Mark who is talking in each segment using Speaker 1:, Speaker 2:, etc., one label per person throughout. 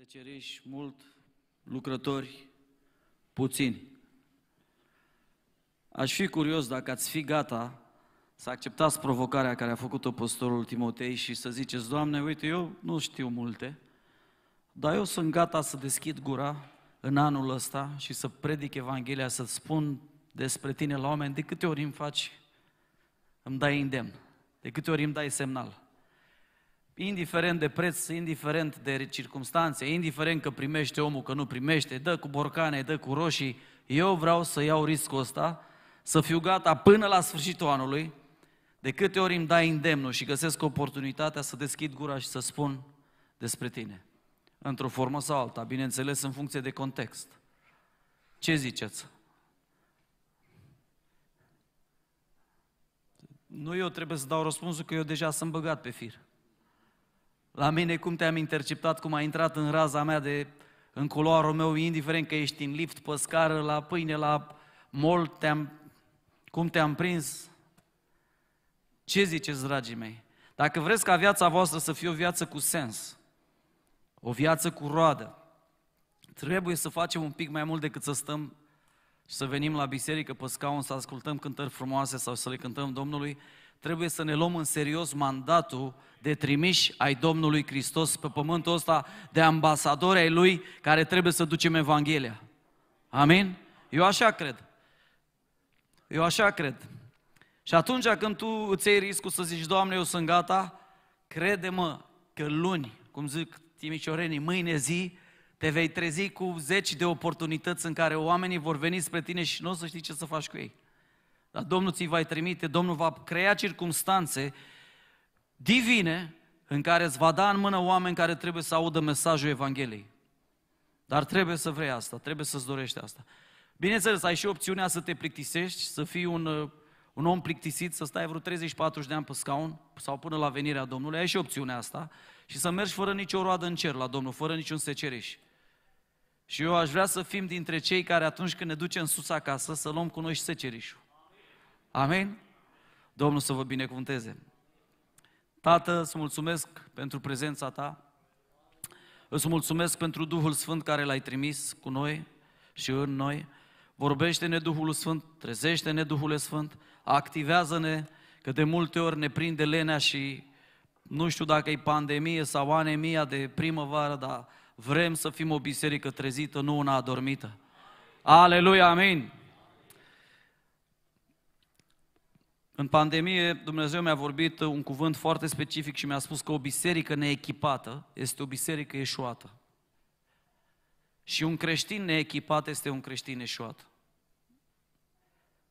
Speaker 1: Te cerești mult, lucrători puțini. Aș fi curios dacă ați fi gata să acceptați provocarea care a făcut-o păstorul Timotei și să ziceți, Doamne, uite, eu nu știu multe, dar eu sunt gata să deschid gura în anul ăsta și să predic Evanghelia, să spun despre tine la oameni, de câte ori îmi faci, îmi dai îndemn, de câte ori îmi dai semnal indiferent de preț, indiferent de circunstanțe, indiferent că primește omul, că nu primește, dă cu borcane, dă cu roșii, eu vreau să iau riscul ăsta, să fiu gata până la sfârșitul anului, de câte ori îmi dai îndemnul și găsesc oportunitatea să deschid gura și să spun despre tine. Într-o formă sau alta, bineînțeles în funcție de context. Ce ziceți? Nu eu trebuie să dau răspunsul că eu deja sunt băgat pe fir la mine cum te-am interceptat, cum ai intrat în raza mea de în culoarul meu, indiferent că ești în lift, pe scară, la pâine, la mol, te-am, cum te-am prins. Ce ziceți, dragii mei? Dacă vreți ca viața voastră să fie o viață cu sens, o viață cu roadă, trebuie să facem un pic mai mult decât să stăm și să venim la biserică pe scaun, să ascultăm cântări frumoase sau să le cântăm Domnului, trebuie să ne luăm în serios mandatul de trimiși ai Domnului Hristos pe pământul ăsta, de ambasadori ai Lui, care trebuie să ducem Evanghelia. Amin? Eu așa cred. Eu așa cred. Și atunci când tu îți iei riscul să zici, Doamne, eu sunt gata, crede-mă că luni, cum zic timișorenii, mâine zi, te vei trezi cu zeci de oportunități în care oamenii vor veni spre tine și nu o să știi ce să faci cu ei dar Domnul ți va trimite, Domnul va crea circumstanțe divine în care îți va da în mână oameni care trebuie să audă mesajul Evangheliei. Dar trebuie să vrei asta, trebuie să-ți dorești asta. Bineînțeles, ai și opțiunea să te plictisești, să fii un, uh, un om plictisit, să stai vreo 34 de ani pe scaun sau până la venirea Domnului, ai și opțiunea asta și să mergi fără nicio roadă în cer la Domnul, fără niciun seceriș. Și eu aș vrea să fim dintre cei care atunci când ne ducem sus acasă, să luăm cu noi și secerișul. Amin? Domnul să vă binecuvânteze. Tată, îți mulțumesc pentru prezența ta. Îți mulțumesc pentru Duhul Sfânt care l-ai trimis cu noi și în noi. Vorbește-ne Duhul Sfânt, trezește-ne Duhul Sfânt, activează-ne, că de multe ori ne prinde lenea și nu știu dacă e pandemie sau anemia de primăvară, dar vrem să fim o biserică trezită, nu una adormită. Aleluia, amin! În pandemie, Dumnezeu mi-a vorbit un cuvânt foarte specific și mi-a spus că o biserică neechipată este o biserică eșuată. Și un creștin neechipat este un creștin eșuat.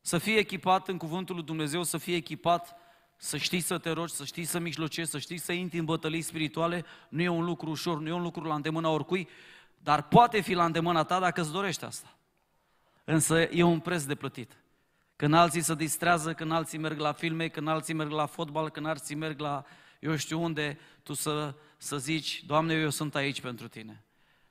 Speaker 1: Să fii echipat în cuvântul lui Dumnezeu, să fii echipat să știi să te rogi, să știi să mijlocești, să știi să intri în bătălii spirituale, nu e un lucru ușor, nu e un lucru la îndemâna oricui, dar poate fi la îndemâna ta dacă îți dorești asta. Însă e un preț de plătit. Când alții se distrează, când alții merg la filme, când alții merg la fotbal, când alții merg la eu știu unde, tu să, să zici, Doamne, eu sunt aici pentru Tine.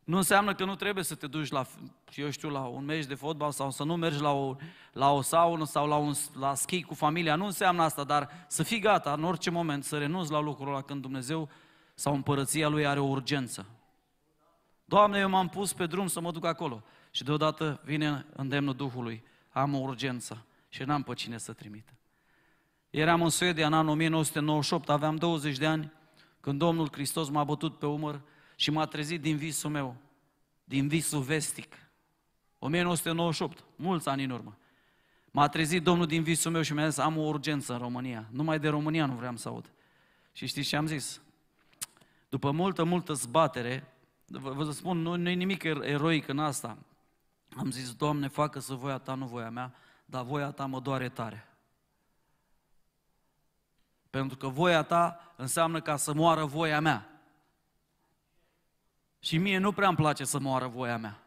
Speaker 1: Nu înseamnă că nu trebuie să te duci la, eu știu, la un meci de fotbal sau să nu mergi la o, la o saună sau la, un, la schi cu familia. Nu înseamnă asta, dar să fii gata în orice moment să renunți la lucrul ăla când Dumnezeu sau împărăția Lui are o urgență. Doamne, eu m-am pus pe drum să mă duc acolo. Și deodată vine îndemnul Duhului. Am o urgență și n-am pe cine să trimită. Eram în Suedia în anul 1998, aveam 20 de ani, când Domnul Hristos m-a bătut pe umăr și m-a trezit din visul meu, din visul vestic. 1998, mulți ani în urmă. M-a trezit Domnul din visul meu și mi-a zis, am o urgență în România. Numai de România nu vreau să aud. Și știți ce am zis? După multă, multă zbatere, vă, vă spun, nu, nu e nimic eroic în asta. Am zis, Doamne, facă să voia ta, nu voia mea, dar voia ta mă doare tare. Pentru că voia ta înseamnă ca să moară voia mea. Și mie nu prea îmi place să moară voia mea.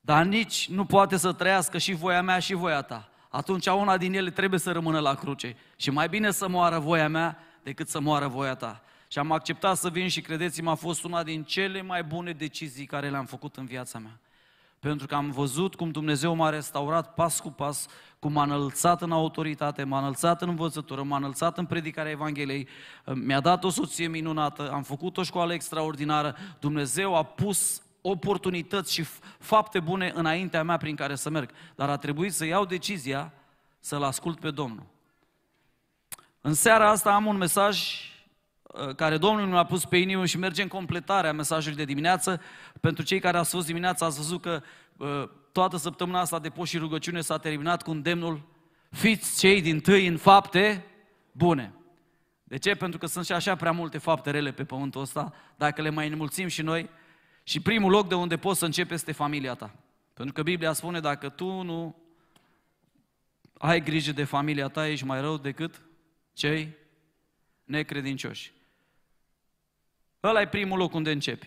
Speaker 1: Dar nici nu poate să trăiască și voia mea și voia ta. Atunci una din ele trebuie să rămână la cruce. Și mai bine să moară voia mea decât să moară voia ta. Și am acceptat să vin și credeți-mă, a fost una din cele mai bune decizii care le-am făcut în viața mea. Pentru că am văzut cum Dumnezeu m-a restaurat pas cu pas, cum m-a înălțat în autoritate, m-a înălțat în învățătură, m-a înălțat în predicarea Evangheliei, mi-a dat o soție minunată, am făcut o școală extraordinară, Dumnezeu a pus oportunități și fapte bune înaintea mea prin care să merg. Dar a trebuit să iau decizia să-L ascult pe Domnul. În seara asta am un mesaj Uh, care Domnul mi-a pus pe inimă și merge în completarea mesajului de dimineață. Pentru cei care ați fost dimineața, ați văzut că uh, toată săptămâna asta de post și rugăciune s-a terminat cu demnul Fiți cei din tâi în fapte bune. De ce? Pentru că sunt și așa prea multe fapte rele pe pământul ăsta, dacă le mai înmulțim și noi. Și primul loc de unde poți să începi este familia ta. Pentru că Biblia spune, dacă tu nu ai grijă de familia ta, ești mai rău decât cei necredincioși. Ăla e primul loc unde începi.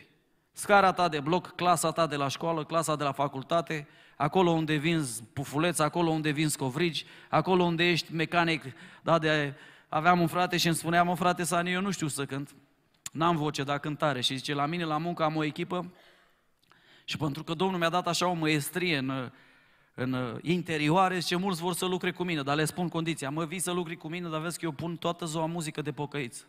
Speaker 1: Scara ta de bloc, clasa ta de la școală, clasa de la facultate, acolo unde vinzi pufuleți, acolo unde vinzi covrigi, acolo unde ești mecanic, da, de... Aveam un frate și îmi spunea, mă frate Sani, eu nu știu să cânt, n-am voce, dar cântare. Și zice, la mine la muncă am o echipă și pentru că Domnul mi-a dat așa o măestrie în, în interioare, zice, mulți vor să lucre cu mine, dar le spun condiția, mă vii să lucri cu mine, dar vezi că eu pun toată ziua muzică de pocăiți.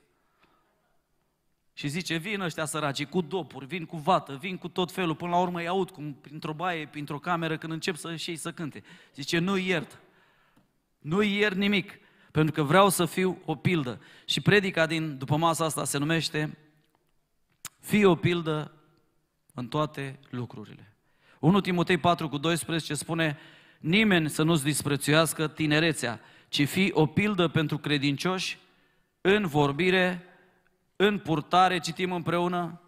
Speaker 1: Și zice, vin ăștia săraci, cu dopuri, vin cu vată, vin cu tot felul, până la urmă îi aud cum printr-o baie, printr-o cameră, când încep să și ei să cânte. Zice, nu iert, nu iert nimic, pentru că vreau să fiu o pildă. Și predica din după masa asta se numește Fii o pildă în toate lucrurile. 1 Timotei 4 cu 12 spune, nimeni să nu-ți disprețuiască tinerețea, ci fi o pildă pentru credincioși în vorbire, în purtare, citim împreună,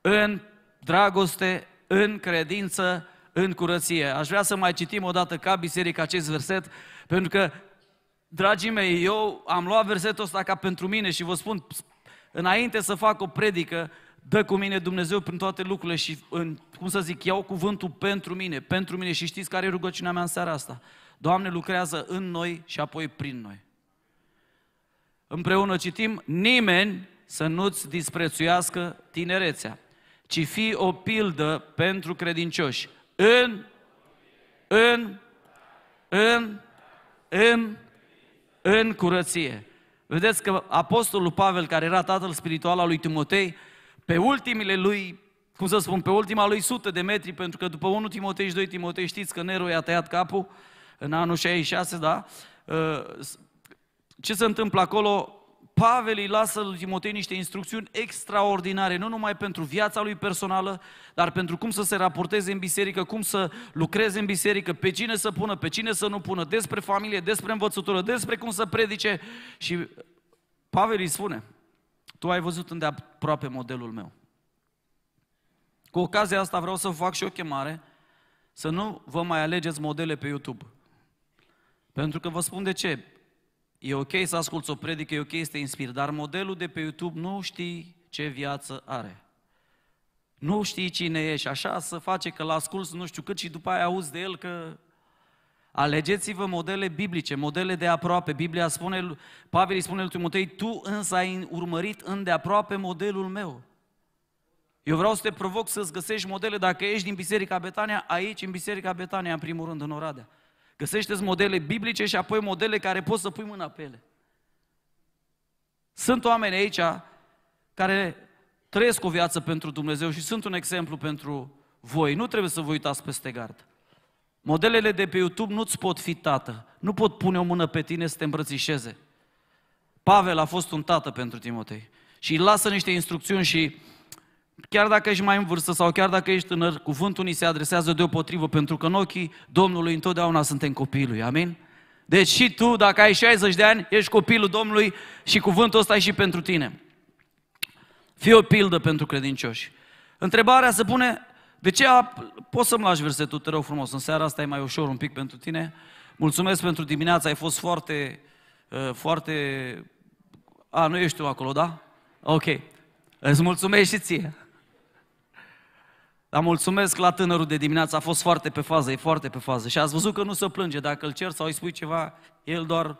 Speaker 1: în dragoste, în credință, în curăție. Aș vrea să mai citim odată ca biserică acest verset, pentru că, dragii mei, eu am luat versetul ăsta ca pentru mine și vă spun, înainte să fac o predică, dă cu mine Dumnezeu prin toate lucrurile și, în, cum să zic, iau cuvântul pentru mine, pentru mine și știți care e rugăciunea mea în seara asta. Doamne, lucrează în noi și apoi prin noi împreună citim, nimeni să nu-ți disprețuiască tinerețea, ci fi o pildă pentru credincioși. În, în, în, în, în curăție. Vedeți că apostolul Pavel, care era tatăl spiritual al lui Timotei, pe ultimile lui, cum să spun, pe ultima lui sută de metri, pentru că după 1 Timotei și 2 Timotei știți că Nero i-a tăiat capul în anul 66, da? Ă, ce se întâmplă acolo? Pavel îi lasă lui Timotei niște instrucțiuni extraordinare, nu numai pentru viața lui personală, dar pentru cum să se raporteze în biserică, cum să lucreze în biserică, pe cine să pună, pe cine să nu pună, despre familie, despre învățătură, despre cum să predice. Și Pavel îi spune, tu ai văzut îndeaproape modelul meu. Cu ocazia asta vreau să fac și o chemare să nu vă mai alegeți modele pe YouTube. Pentru că vă spun de ce. E ok să asculți o predică, e ok să te inspiri, dar modelul de pe YouTube nu știi ce viață are. Nu știi cine ești, așa să face că l-asculți nu știu cât și după aia auzi de el că... Alegeți-vă modele biblice, modele de aproape. Biblia spune, Pavel îi spune lui Timotei, tu însă ai urmărit îndeaproape modelul meu. Eu vreau să te provoc să-ți găsești modele dacă ești din Biserica Betania, aici, în Biserica Betania, în primul rând, în Oradea. Găsește-ți modele biblice și apoi modele care poți să pui mâna pe ele. Sunt oameni aici care trăiesc o viață pentru Dumnezeu și sunt un exemplu pentru voi. Nu trebuie să vă uitați peste gard. Modelele de pe YouTube nu-ți pot fi tată. Nu pot pune o mână pe tine să te îmbrățișeze. Pavel a fost un tată pentru Timotei și îi lasă niște instrucțiuni și chiar dacă ești mai în vârstă sau chiar dacă ești tânăr, cuvântul ni se adresează deopotrivă, pentru că în ochii Domnului întotdeauna suntem copiii Lui, amin? Deci și tu, dacă ai 60 de ani, ești copilul Domnului și cuvântul ăsta e și pentru tine. Fii o pildă pentru credincioși. Întrebarea se pune, de ce a... poți să-mi lași versetul, te rog frumos, în seara asta e mai ușor un pic pentru tine. Mulțumesc pentru dimineața, ai fost foarte, ă, foarte... A, nu ești tu acolo, da? Ok. Îți mulțumesc și ție. Dar mulțumesc la tânărul de dimineață, a fost foarte pe fază, e foarte pe fază. Și ați văzut că nu se plânge, dacă îl cer sau îi spui ceva, el doar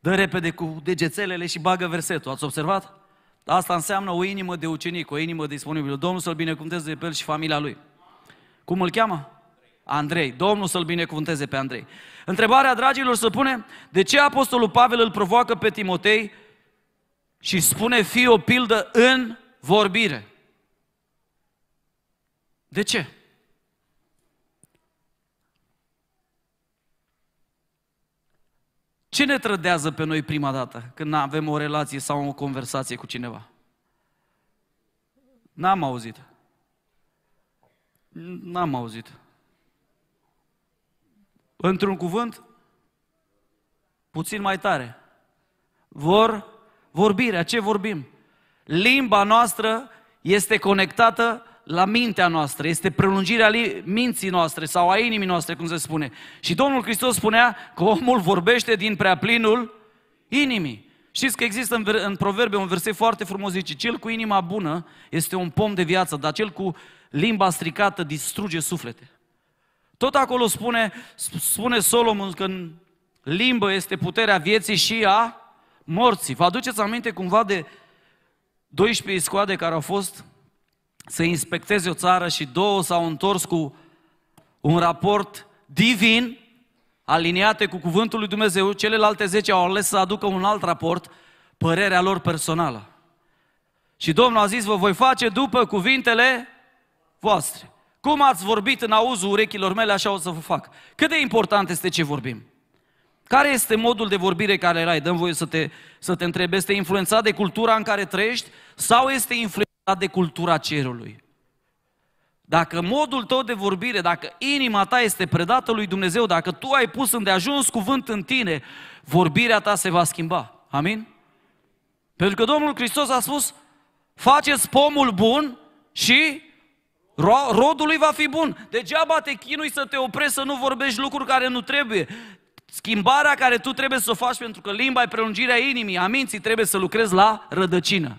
Speaker 1: dă repede cu degețelele și bagă versetul. Ați observat? Asta înseamnă o inimă de ucenic, o inimă disponibilă. Domnul să-l binecuvânteze pe el și familia lui. Cum îl cheamă? Andrei. Domnul să-l binecuvânteze pe Andrei. Întrebarea, dragilor, se pune, de ce Apostolul Pavel îl provoacă pe Timotei și spune, fi o pildă în vorbire? De ce? Ce ne trădează pe noi prima dată când avem o relație sau o conversație cu cineva? N-am auzit. N-am auzit. Într-un cuvânt, puțin mai tare. Vor, vorbirea, ce vorbim? Limba noastră este conectată la mintea noastră, este prelungirea minții noastre sau a inimii noastre, cum se spune. Și Domnul Hristos spunea că omul vorbește din preaplinul inimii. Știți că există în, în proverbe un verset foarte frumos, zice, cel cu inima bună este un pom de viață, dar cel cu limba stricată distruge suflete. Tot acolo spune, spune Solomon că în limbă este puterea vieții și a morții. Vă aduceți aminte cumva de 12 scoade care au fost să inspecteze o țară și două s-au întors cu un raport divin, aliniate cu cuvântul lui Dumnezeu, celelalte zece au ales să aducă un alt raport, părerea lor personală. Și Domnul a zis, vă voi face după cuvintele voastre. Cum ați vorbit în auzul urechilor mele, așa o să vă fac. Cât de important este ce vorbim? Care este modul de vorbire care ai? Dăm voie să te, să te întrebi. Este influențat de cultura în care trăiești sau este influențat de cultura cerului. Dacă modul tău de vorbire, dacă inima ta este predată lui Dumnezeu, dacă tu ai pus îndeajuns cuvânt în tine, vorbirea ta se va schimba. Amin? Pentru că Domnul Hristos a spus, faceți pomul bun și ro- rodul lui va fi bun. Degeaba te chinui să te oprești, să nu vorbești lucruri care nu trebuie. Schimbarea care tu trebuie să o faci pentru că limba e prelungirea inimii, a minții, trebuie să lucrezi la rădăcină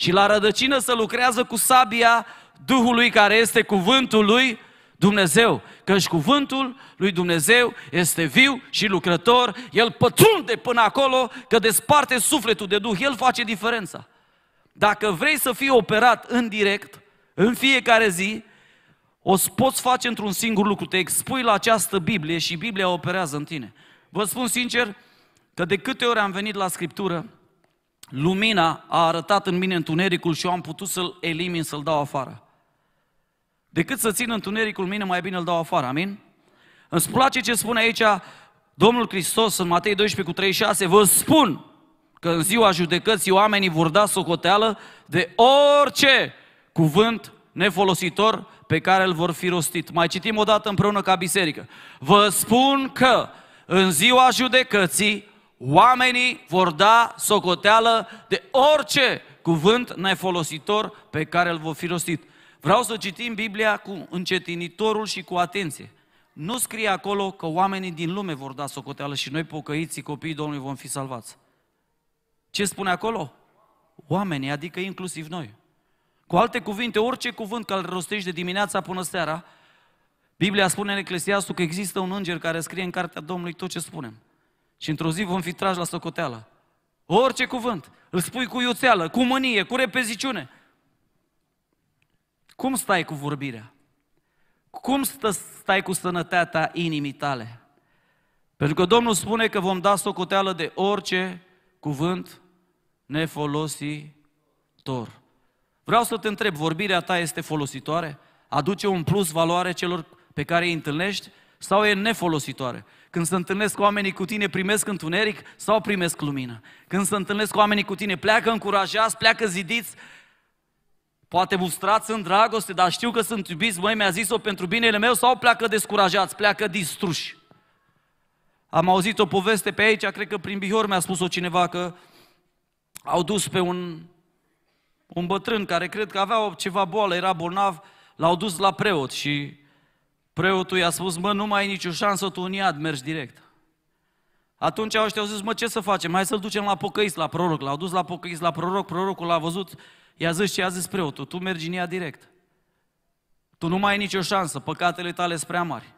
Speaker 1: și la rădăcină să lucrează cu sabia Duhului care este cuvântul lui Dumnezeu. Căci cuvântul lui Dumnezeu este viu și lucrător, el pătrunde până acolo că desparte sufletul de Duh, el face diferența. Dacă vrei să fii operat în direct, în fiecare zi, o poți face într-un singur lucru, te expui la această Biblie și Biblia operează în tine. Vă spun sincer că de câte ori am venit la Scriptură, lumina a arătat în mine întunericul și eu am putut să-l elimin, să-l dau afară. Decât să țin întunericul mine, mai bine îl dau afară, amin? Îmi place ce spune aici Domnul Hristos în Matei 12 cu 36, vă spun că în ziua judecății oamenii vor da socoteală de orice cuvânt nefolositor pe care îl vor fi rostit. Mai citim o dată împreună ca biserică. Vă spun că în ziua judecății oamenii vor da socoteală de orice cuvânt nefolositor pe care îl vor fi rostit. Vreau să citim Biblia cu încetinitorul și cu atenție. Nu scrie acolo că oamenii din lume vor da socoteală și noi pocăiții, copiii Domnului, vom fi salvați. Ce spune acolo? Oamenii, adică inclusiv noi. Cu alte cuvinte, orice cuvânt care îl rostești de dimineața până seara, Biblia spune în Eclesiastul că există un înger care scrie în cartea Domnului tot ce spunem. Și într-o zi vom fi trași la socoteală. Orice cuvânt. Îl spui cu iuțeală, cu mânie, cu repeziciune. Cum stai cu vorbirea? Cum stă, stai cu sănătatea inimii tale? Pentru că Domnul spune că vom da socoteală de orice cuvânt nefolositor. Vreau să te întreb, vorbirea ta este folositoare? Aduce un plus valoare celor pe care îi întâlnești? sau e nefolositoare. Când se întâlnesc cu oamenii cu tine, primesc întuneric sau primesc lumină. Când se întâlnesc cu oamenii cu tine, pleacă încurajați, pleacă zidiți, Poate mustrați în dragoste, dar știu că sunt iubiți, măi, mi-a zis-o pentru binele meu, sau pleacă descurajați, pleacă distruși. Am auzit o poveste pe aici, cred că prin Bihor mi-a spus-o cineva, că au dus pe un, un bătrân care cred că avea ceva boală, era bolnav, l-au dus la preot și Preotul i-a spus, mă, nu mai ai nicio șansă, tu în iad, mergi direct. Atunci ăștia au zis, mă, ce să facem? Hai să-l ducem la pocăiți, la proroc. L-au dus la pocăiți, la proroc, prorocul l-a văzut, i-a zis ce i-a zis preotul, tu mergi în ea direct. Tu nu mai ai nicio șansă, păcatele tale sunt prea mari.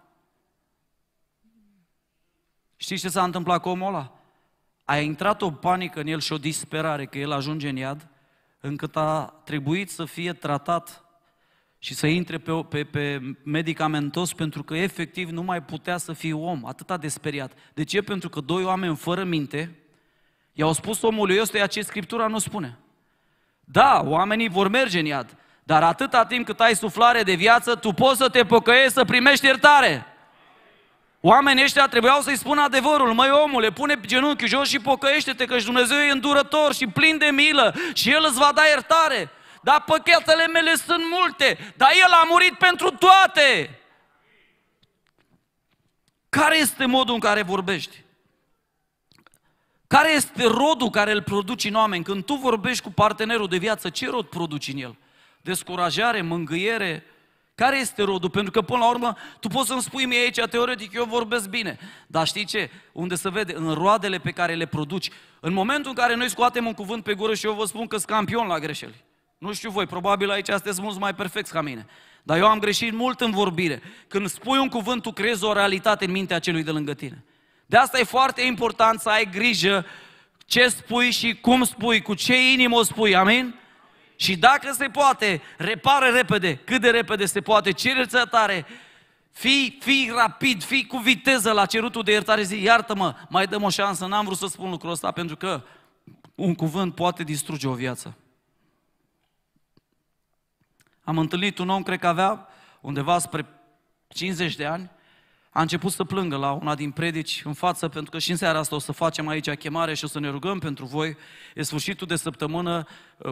Speaker 1: Știi ce s-a întâmplat cu omul ăla? A intrat o panică în el și o disperare că el ajunge în iad, încât a trebuit să fie tratat și să intre pe, pe, pe medicamentos pentru că efectiv nu mai putea să fie om, atâta de speriat. De ce? Pentru că doi oameni fără minte i-au spus omului ăstuia ce Scriptura nu spune. Da, oamenii vor merge în iad, dar atâta timp cât ai suflare de viață, tu poți să te pocăiești, să primești iertare. Oamenii ăștia trebuiau să-i spună adevărul, măi omule, pune genunchi jos și pocăiește-te, căci Dumnezeu e îndurător și plin de milă și El îți va da iertare dar păcatele mele sunt multe, dar El a murit pentru toate. Care este modul în care vorbești? Care este rodul care îl produci în oameni? Când tu vorbești cu partenerul de viață, ce rod produci în el? Descurajare, mângâiere? Care este rodul? Pentru că până la urmă tu poți să-mi spui mie aici, teoretic eu vorbesc bine. Dar știi ce? Unde se vede? În roadele pe care le produci. În momentul în care noi scoatem un cuvânt pe gură și eu vă spun că sunt campion la greșeli. Nu știu voi, probabil aici sunteți mulți mai perfecți ca mine. Dar eu am greșit mult în vorbire. Când spui un cuvânt, tu crezi o realitate în mintea celui de lângă tine. De asta e foarte important să ai grijă ce spui și cum spui, cu ce inimă o spui, amin? Și dacă se poate, repară repede, cât de repede se poate, cere tare, fii, fii rapid, fii cu viteză la cerutul de iertare, zi, iartă-mă, mai dăm o șansă, n-am vrut să spun lucrul ăsta, pentru că un cuvânt poate distruge o viață. Am întâlnit un om, cred că avea undeva spre 50 de ani, a început să plângă la una din predici în față, pentru că și în seara asta o să facem aici chemare și o să ne rugăm pentru voi. E sfârșitul de săptămână,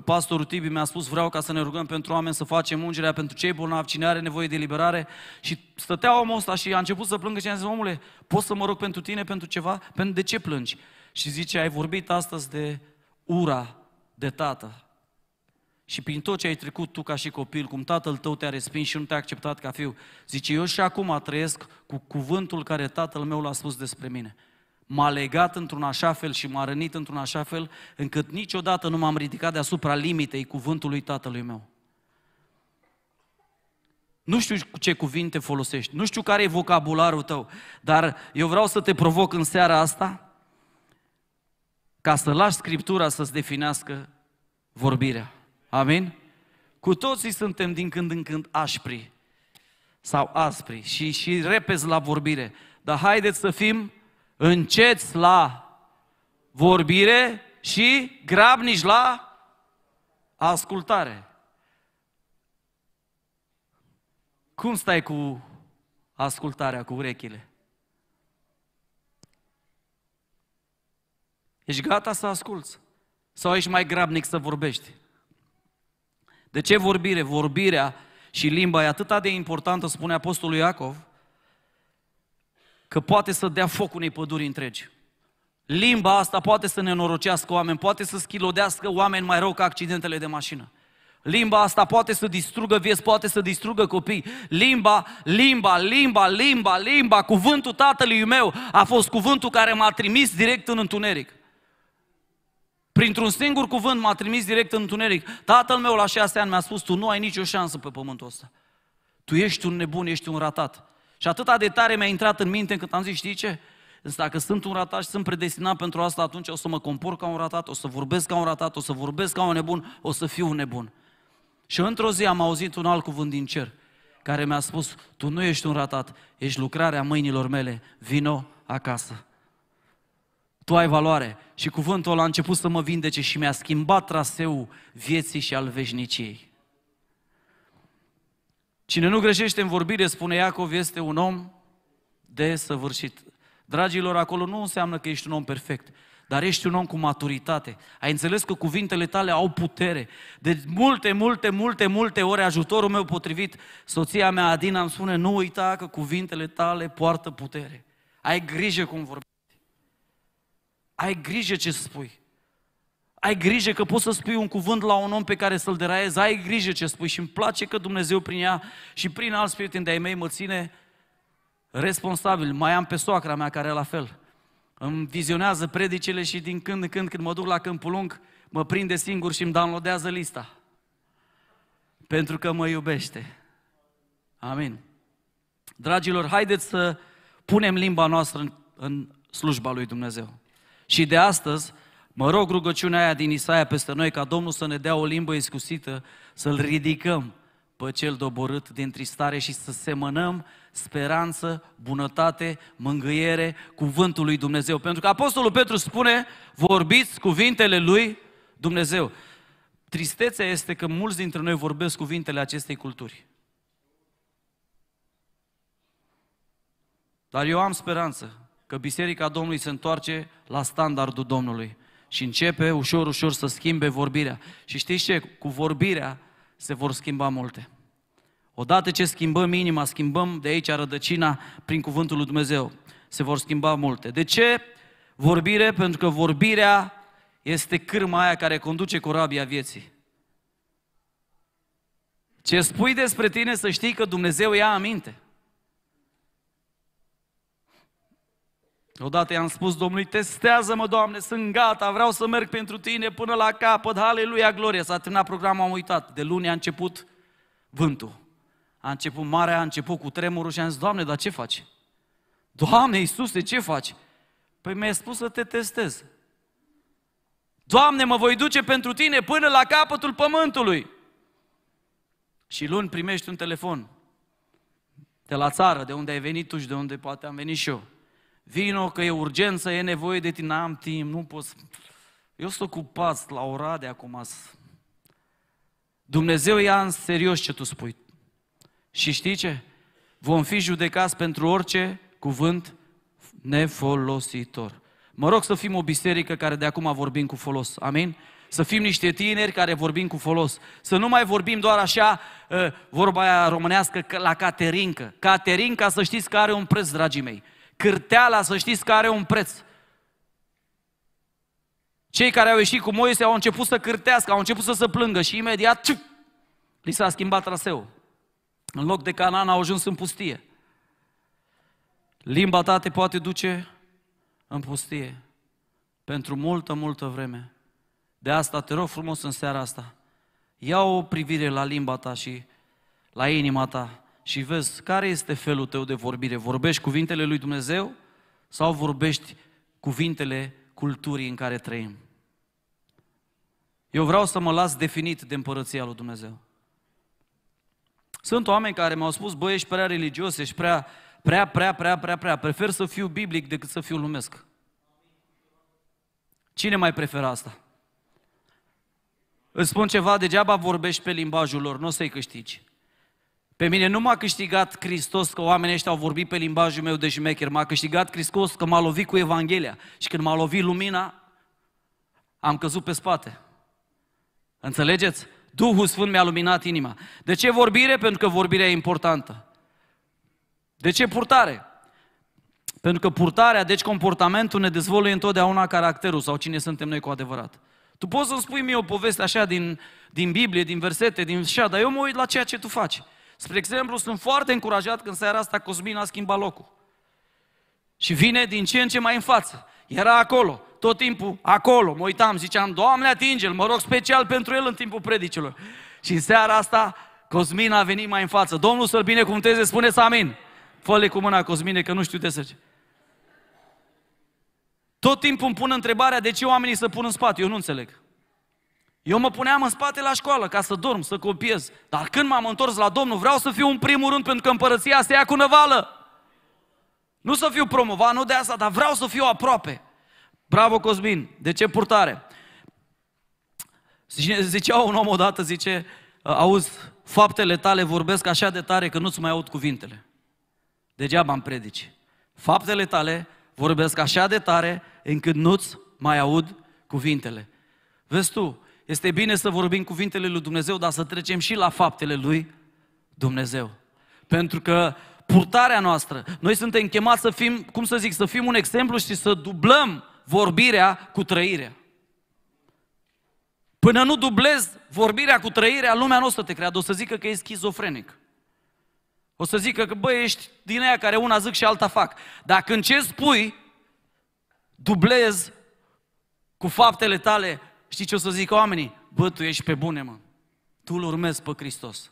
Speaker 1: pastorul Tibi mi-a spus, vreau ca să ne rugăm pentru oameni, să facem ungerea pentru cei bolnavi, cine are nevoie de liberare. Și stătea omul ăsta și a început să plângă și a zis, omule, pot să mă rog pentru tine, pentru ceva? Pentru de ce plângi? Și zice, ai vorbit astăzi de ura de tată și prin tot ce ai trecut tu ca și copil, cum tatăl tău te-a respins și nu te-a acceptat ca fiu, zice, eu și acum trăiesc cu cuvântul care tatăl meu l-a spus despre mine. M-a legat într-un așa fel și m-a rănit într-un așa fel, încât niciodată nu m-am ridicat deasupra limitei cuvântului tatălui meu. Nu știu ce cuvinte folosești, nu știu care e vocabularul tău, dar eu vreau să te provoc în seara asta ca să lași Scriptura să-ți definească vorbirea. Amin? Cu toții suntem din când în când aspri sau aspri și, și repezi la vorbire. Dar haideți să fim înceți la vorbire și grabnici la ascultare. Cum stai cu ascultarea, cu urechile? Ești gata să asculți? Sau ești mai grabnic să vorbești? De ce vorbire? Vorbirea și limba e atât de importantă, spune Apostolul Iacov, că poate să dea foc unei păduri întregi. Limba asta poate să ne norocească oameni, poate să schilodească oameni mai rău ca accidentele de mașină. Limba asta poate să distrugă vieți, poate să distrugă copii. Limba, limba, limba, limba, limba, cuvântul tatălui meu a fost cuvântul care m-a trimis direct în întuneric printr-un singur cuvânt m-a trimis direct în întuneric. Tatăl meu la șase ani mi-a spus, tu nu ai nicio șansă pe pământul ăsta. Tu ești un nebun, ești un ratat. Și atâta de tare mi-a intrat în minte încât am zis, știi ce? Dacă sunt un ratat și sunt predestinat pentru asta, atunci o să mă compor ca un ratat, o să vorbesc ca un ratat, o să vorbesc ca un nebun, o să fiu un nebun. Și într-o zi am auzit un alt cuvânt din cer care mi-a spus, tu nu ești un ratat, ești lucrarea mâinilor mele, vino acasă tu ai valoare. Și cuvântul ăla a început să mă vindece și mi-a schimbat traseul vieții și al veșniciei. Cine nu greșește în vorbire, spune Iacov, este un om de săvârșit. Dragilor, acolo nu înseamnă că ești un om perfect, dar ești un om cu maturitate. Ai înțeles că cuvintele tale au putere. De multe, multe, multe, multe ori ajutorul meu potrivit, soția mea Adina îmi spune, nu uita că cuvintele tale poartă putere. Ai grijă cum vorbești. Ai grijă ce spui. Ai grijă că poți să spui un cuvânt la un om pe care să-l deraiezi, ai grijă ce spui și îmi place că Dumnezeu prin ea și prin alți prieteni de-ai mei mă ține responsabil. Mai am pe soacra mea care la fel. Îmi vizionează predicele și din când în când, când mă duc la câmpul lung, mă prinde singur și îmi downloadează lista. Pentru că mă iubește. Amin. Dragilor, haideți să punem limba noastră în, în slujba lui Dumnezeu. Și de astăzi, mă rog rugăciunea aia din Isaia peste noi, ca Domnul să ne dea o limbă iscusită, să-L ridicăm pe cel doborât din tristare și să semănăm speranță, bunătate, mângâiere, cuvântul lui Dumnezeu. Pentru că Apostolul Petru spune, vorbiți cuvintele lui Dumnezeu. Tristețea este că mulți dintre noi vorbesc cuvintele acestei culturi. Dar eu am speranță că Biserica Domnului se întoarce la standardul Domnului și începe ușor, ușor să schimbe vorbirea. Și știți ce? Cu vorbirea se vor schimba multe. Odată ce schimbăm inima, schimbăm de aici rădăcina prin cuvântul lui Dumnezeu, se vor schimba multe. De ce vorbire? Pentru că vorbirea este cârma aia care conduce corabia vieții. Ce spui despre tine să știi că Dumnezeu ia aminte. Odată i-am spus Domnului, testează-mă, Doamne, sunt gata, vreau să merg pentru Tine până la capăt, haleluia, glorie. S-a terminat programul, am uitat. De luni a început vântul. A început marea, a început cu tremurul și am zis, Doamne, dar ce faci? Doamne, Iisuse, ce faci? Păi mi-ai spus să te testez. Doamne, mă voi duce pentru Tine până la capătul pământului. Și luni primești un telefon de la țară, de unde ai venit tu și de unde poate am venit și eu Vino că e urgență, e nevoie de tine, am timp, nu pot. Eu sunt ocupat la de acum. Dumnezeu ia în serios ce tu spui. Și știi ce? Vom fi judecați pentru orice cuvânt nefolositor. Mă rog să fim o biserică care de acum vorbim cu folos. Amin? Să fim niște tineri care vorbim cu folos. Să nu mai vorbim doar așa, ă, vorba aia românească, la Caterinca. Caterinca, să știți că are un preț, dragii mei. Cârteala, să știți că are un preț. Cei care au ieșit cu Moise au început să cârtească, au început să se plângă și imediat ciu, li s-a schimbat traseul. În loc de Canaan au ajuns în pustie. Limba ta te poate duce în pustie pentru multă, multă vreme. De asta te rog frumos în seara asta. Ia o privire la limba ta și la inima ta și vezi care este felul tău de vorbire. Vorbești cuvintele lui Dumnezeu sau vorbești cuvintele culturii în care trăim? Eu vreau să mă las definit de împărăția lui Dumnezeu. Sunt oameni care mi-au spus, băi, ești prea religios, ești prea, prea, prea, prea, prea, prea, prefer să fiu biblic decât să fiu lumesc. Cine mai preferă asta? Îți spun ceva, degeaba vorbești pe limbajul lor, nu o să-i câștigi. Pe mine nu m-a câștigat Hristos că oamenii ăștia au vorbit pe limbajul meu de șmecher, m-a câștigat Hristos că m-a lovit cu Evanghelia și când m-a lovit lumina, am căzut pe spate. Înțelegeți? Duhul Sfânt mi-a luminat inima. De ce vorbire? Pentru că vorbirea e importantă. De ce purtare? Pentru că purtarea, deci comportamentul, ne dezvoltă întotdeauna caracterul sau cine suntem noi cu adevărat. Tu poți să-mi spui mie o poveste așa din, din Biblie, din versete, din așa, dar eu mă uit la ceea ce tu faci. Spre exemplu, sunt foarte încurajat când seara asta Cosmin a schimbat locul. Și vine din ce în ce mai în față. Era acolo, tot timpul acolo. Mă uitam, ziceam, Doamne atinge-l, mă rog special pentru el în timpul predicilor. Și în seara asta, Cosmin a venit mai în față. Domnul să-l binecuvânteze, spuneți amin. fă cu mâna, Cosmine, că nu știu de ce. Tot timpul îmi pun întrebarea de ce oamenii se pun în spate. Eu nu înțeleg. Eu mă puneam în spate la școală ca să dorm, să copiez. Dar când m-am întors la Domnul, vreau să fiu în primul rând pentru că împărăția se ia cu năvală. Nu să fiu promovat, nu de asta, dar vreau să fiu aproape. Bravo, Cosmin! De ce purtare? Zicea un om odată, zice, auzi, faptele tale vorbesc așa de tare că nu-ți mai aud cuvintele. Degeaba am predici. Faptele tale vorbesc așa de tare încât nu-ți mai aud cuvintele. Vezi tu, este bine să vorbim cuvintele lui Dumnezeu, dar să trecem și la faptele lui Dumnezeu. Pentru că purtarea noastră, noi suntem chemați să fim, cum să zic, să fim un exemplu și să dublăm vorbirea cu trăirea. Până nu dublezi vorbirea cu trăirea, lumea nu o să te creadă, o să zică că ești schizofrenic. O să zică că, băi, ești din aia care una zic și alta fac. Dar când ce spui, dublezi cu faptele tale știi ce o să zic oamenii? Bă, tu ești pe bune, mă. Tu îl urmezi pe Hristos.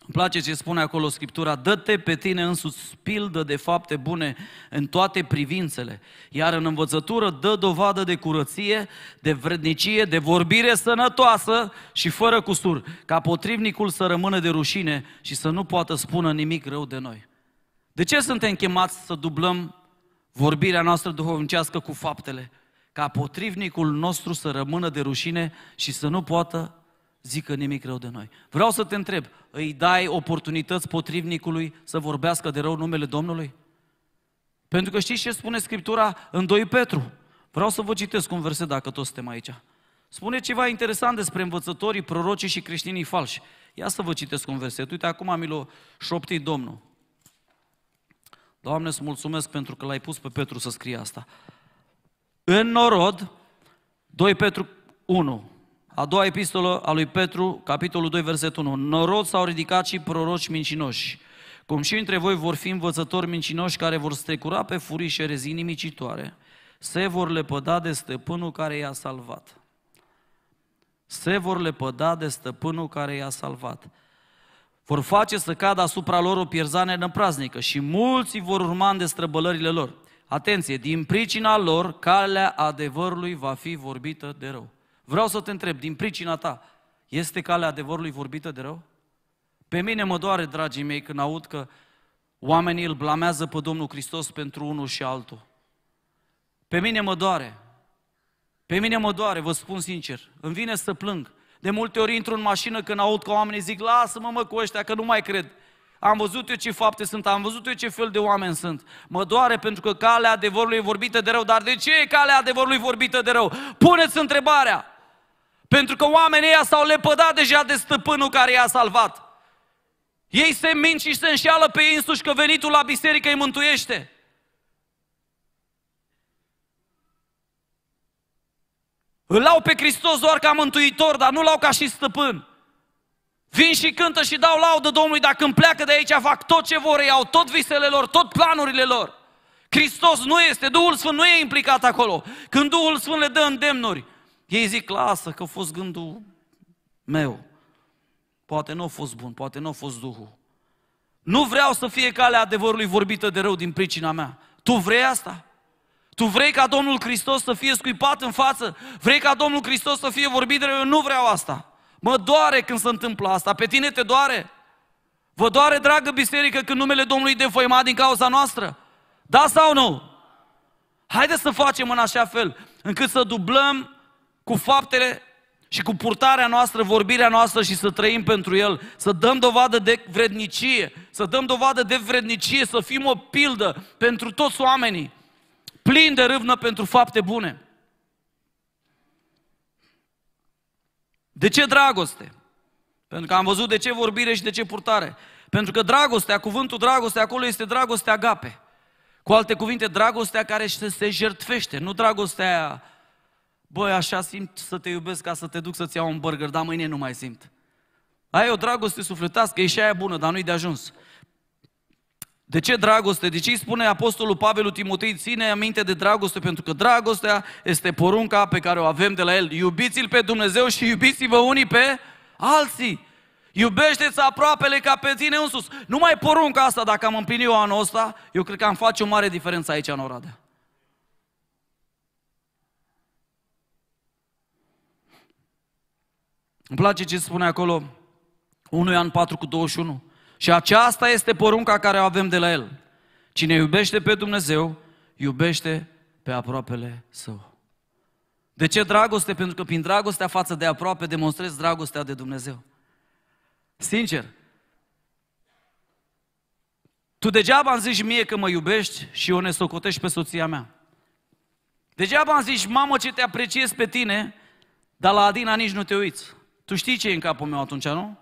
Speaker 1: Îmi place ce spune acolo Scriptura, dă-te pe tine însuți pildă de fapte bune în toate privințele, iar în învățătură dă dovadă de curăție, de vrednicie, de vorbire sănătoasă și fără cusur, ca potrivnicul să rămână de rușine și să nu poată spune nimic rău de noi. De ce suntem chemați să dublăm vorbirea noastră duhovnicească cu faptele, ca potrivnicul nostru să rămână de rușine și să nu poată zică nimic rău de noi. Vreau să te întreb, îi dai oportunități potrivnicului să vorbească de rău numele Domnului? Pentru că știți ce spune Scriptura în 2 Petru? Vreau să vă citesc un verset dacă toți suntem aici. Spune ceva interesant despre învățătorii, prorocii și creștinii falși. Ia să vă citesc un verset. Uite, acum mi l șopti Domnul. Doamne, îți mulțumesc pentru că l-ai pus pe Petru să scrie asta. În norod, 2 Petru 1, a doua epistolă a lui Petru, capitolul 2, versetul 1. norod s-au ridicat și proroci mincinoși, cum și între voi vor fi învățători mincinoși care vor strecura pe furișe rezii nimicitoare, se vor lepăda de stăpânul care i-a salvat. Se vor lepăda de stăpânul care i-a salvat. Vor face să cadă asupra lor o pierzane năpraznică și mulți vor urma în destrăbălările lor. Atenție, din pricina lor, calea adevărului va fi vorbită de rău. Vreau să te întreb, din pricina ta, este calea adevărului vorbită de rău? Pe mine mă doare, dragii mei, când aud că oamenii îl blamează pe Domnul Hristos pentru unul și altul. Pe mine mă doare. Pe mine mă doare, vă spun sincer. Îmi vine să plâng. De multe ori intru în mașină când aud că oamenii zic, lasă-mă mă cu ăștia că nu mai cred. Am văzut eu ce fapte sunt, am văzut eu ce fel de oameni sunt. Mă doare pentru că calea adevărului e vorbită de rău. Dar de ce e calea adevărului vorbită de rău? Puneți întrebarea! Pentru că oamenii ăia s-au lepădat deja de stăpânul care i-a salvat. Ei se mint și se înșeală pe ei însuși că venitul la biserică îi mântuiește. Îl au pe Hristos doar ca mântuitor, dar nu-L au ca și stăpân. Vin și cântă și dau laudă Domnului, dacă îmi pleacă de aici, fac tot ce vor, iau tot visele lor, tot planurile lor. Hristos nu este, Duhul Sfânt nu e implicat acolo. Când Duhul Sfânt le dă îndemnuri, ei zic, lasă că a fost gândul meu. Poate nu a fost bun, poate nu a fost Duhul. Nu vreau să fie calea adevărului vorbită de rău din pricina mea. Tu vrei asta? Tu vrei ca Domnul Hristos să fie scuipat în față? Vrei ca Domnul Hristos să fie vorbit? de Eu nu vreau asta. Mă doare când se întâmplă asta. Pe tine te doare? Vă doare, dragă biserică, când numele Domnului e defăimat din cauza noastră? Da sau nu? Haideți să facem în așa fel, încât să dublăm cu faptele și cu purtarea noastră, vorbirea noastră și să trăim pentru El, să dăm dovadă de vrednicie, să dăm dovadă de vrednicie, să fim o pildă pentru toți oamenii plin de râvnă pentru fapte bune. De ce dragoste? Pentru că am văzut de ce vorbire și de ce purtare. Pentru că dragostea, cuvântul dragoste, acolo este dragostea agape. Cu alte cuvinte, dragostea care se jertfește, nu dragostea aia, băi, așa simt să te iubesc ca să te duc să-ți iau un burger, dar mâine nu mai simt. Ai o dragoste sufletească, e și aia bună, dar nu-i de ajuns. De ce dragoste? De ce îi spune Apostolul Pavel Timotei, ține aminte de dragoste, pentru că dragostea este porunca pe care o avem de la el. Iubiți-L pe Dumnezeu și iubiți-vă unii pe alții. Iubește-ți aproapele ca pe tine sus. Nu mai porunca asta, dacă am împlinit o anul ăsta, eu cred că am face o mare diferență aici în Oradea. Îmi place ce spune acolo 1 Ioan 4 cu 21. Și aceasta este porunca care o avem de la El. Cine iubește pe Dumnezeu, iubește pe aproapele său. De ce dragoste? Pentru că prin dragostea față de aproape demonstrezi dragostea de Dumnezeu. Sincer, tu degeaba îmi zici mie că mă iubești și o ne socotești pe soția mea. Degeaba îmi zici, mamă ce te apreciez pe tine, dar la Adina nici nu te uiți. Tu știi ce e în capul meu atunci, nu?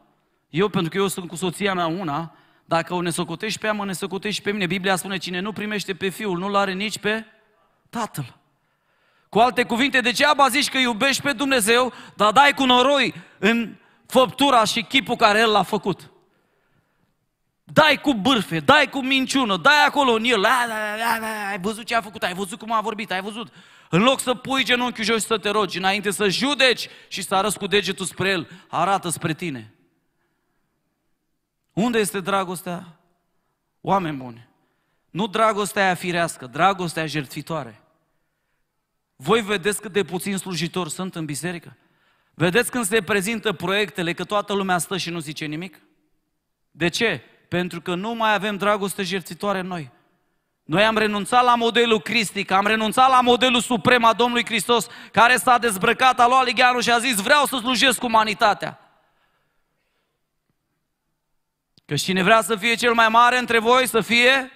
Speaker 1: Eu, pentru că eu sunt cu soția mea una, dacă o nesocotești pe ea, mă nesocotești pe mine. Biblia spune, cine nu primește pe fiul, nu-l are nici pe tatăl. Cu alte cuvinte, de ce aba zici că iubești pe Dumnezeu, dar dai cu noroi în făptura și chipul care El l-a făcut. Dai cu bârfe, dai cu minciună, dai acolo în el, ai văzut ce a făcut, ai văzut cum a vorbit, ai văzut. În loc să pui genunchiul jos și să te rogi, înainte să judeci și să arăți cu degetul spre el, arată spre tine. Unde este dragostea? Oameni buni, nu dragostea aia firească, dragostea jertfitoare. Voi vedeți cât de puțini slujitori sunt în biserică? Vedeți când se prezintă proiectele că toată lumea stă și nu zice nimic? De ce? Pentru că nu mai avem dragoste jertfitoare noi. Noi am renunțat la modelul cristic, am renunțat la modelul suprem a Domnului Hristos, care s-a dezbrăcat, a luat ligheanul și a zis, vreau să slujesc umanitatea. Că cine vrea să fie cel mai mare între voi, să fie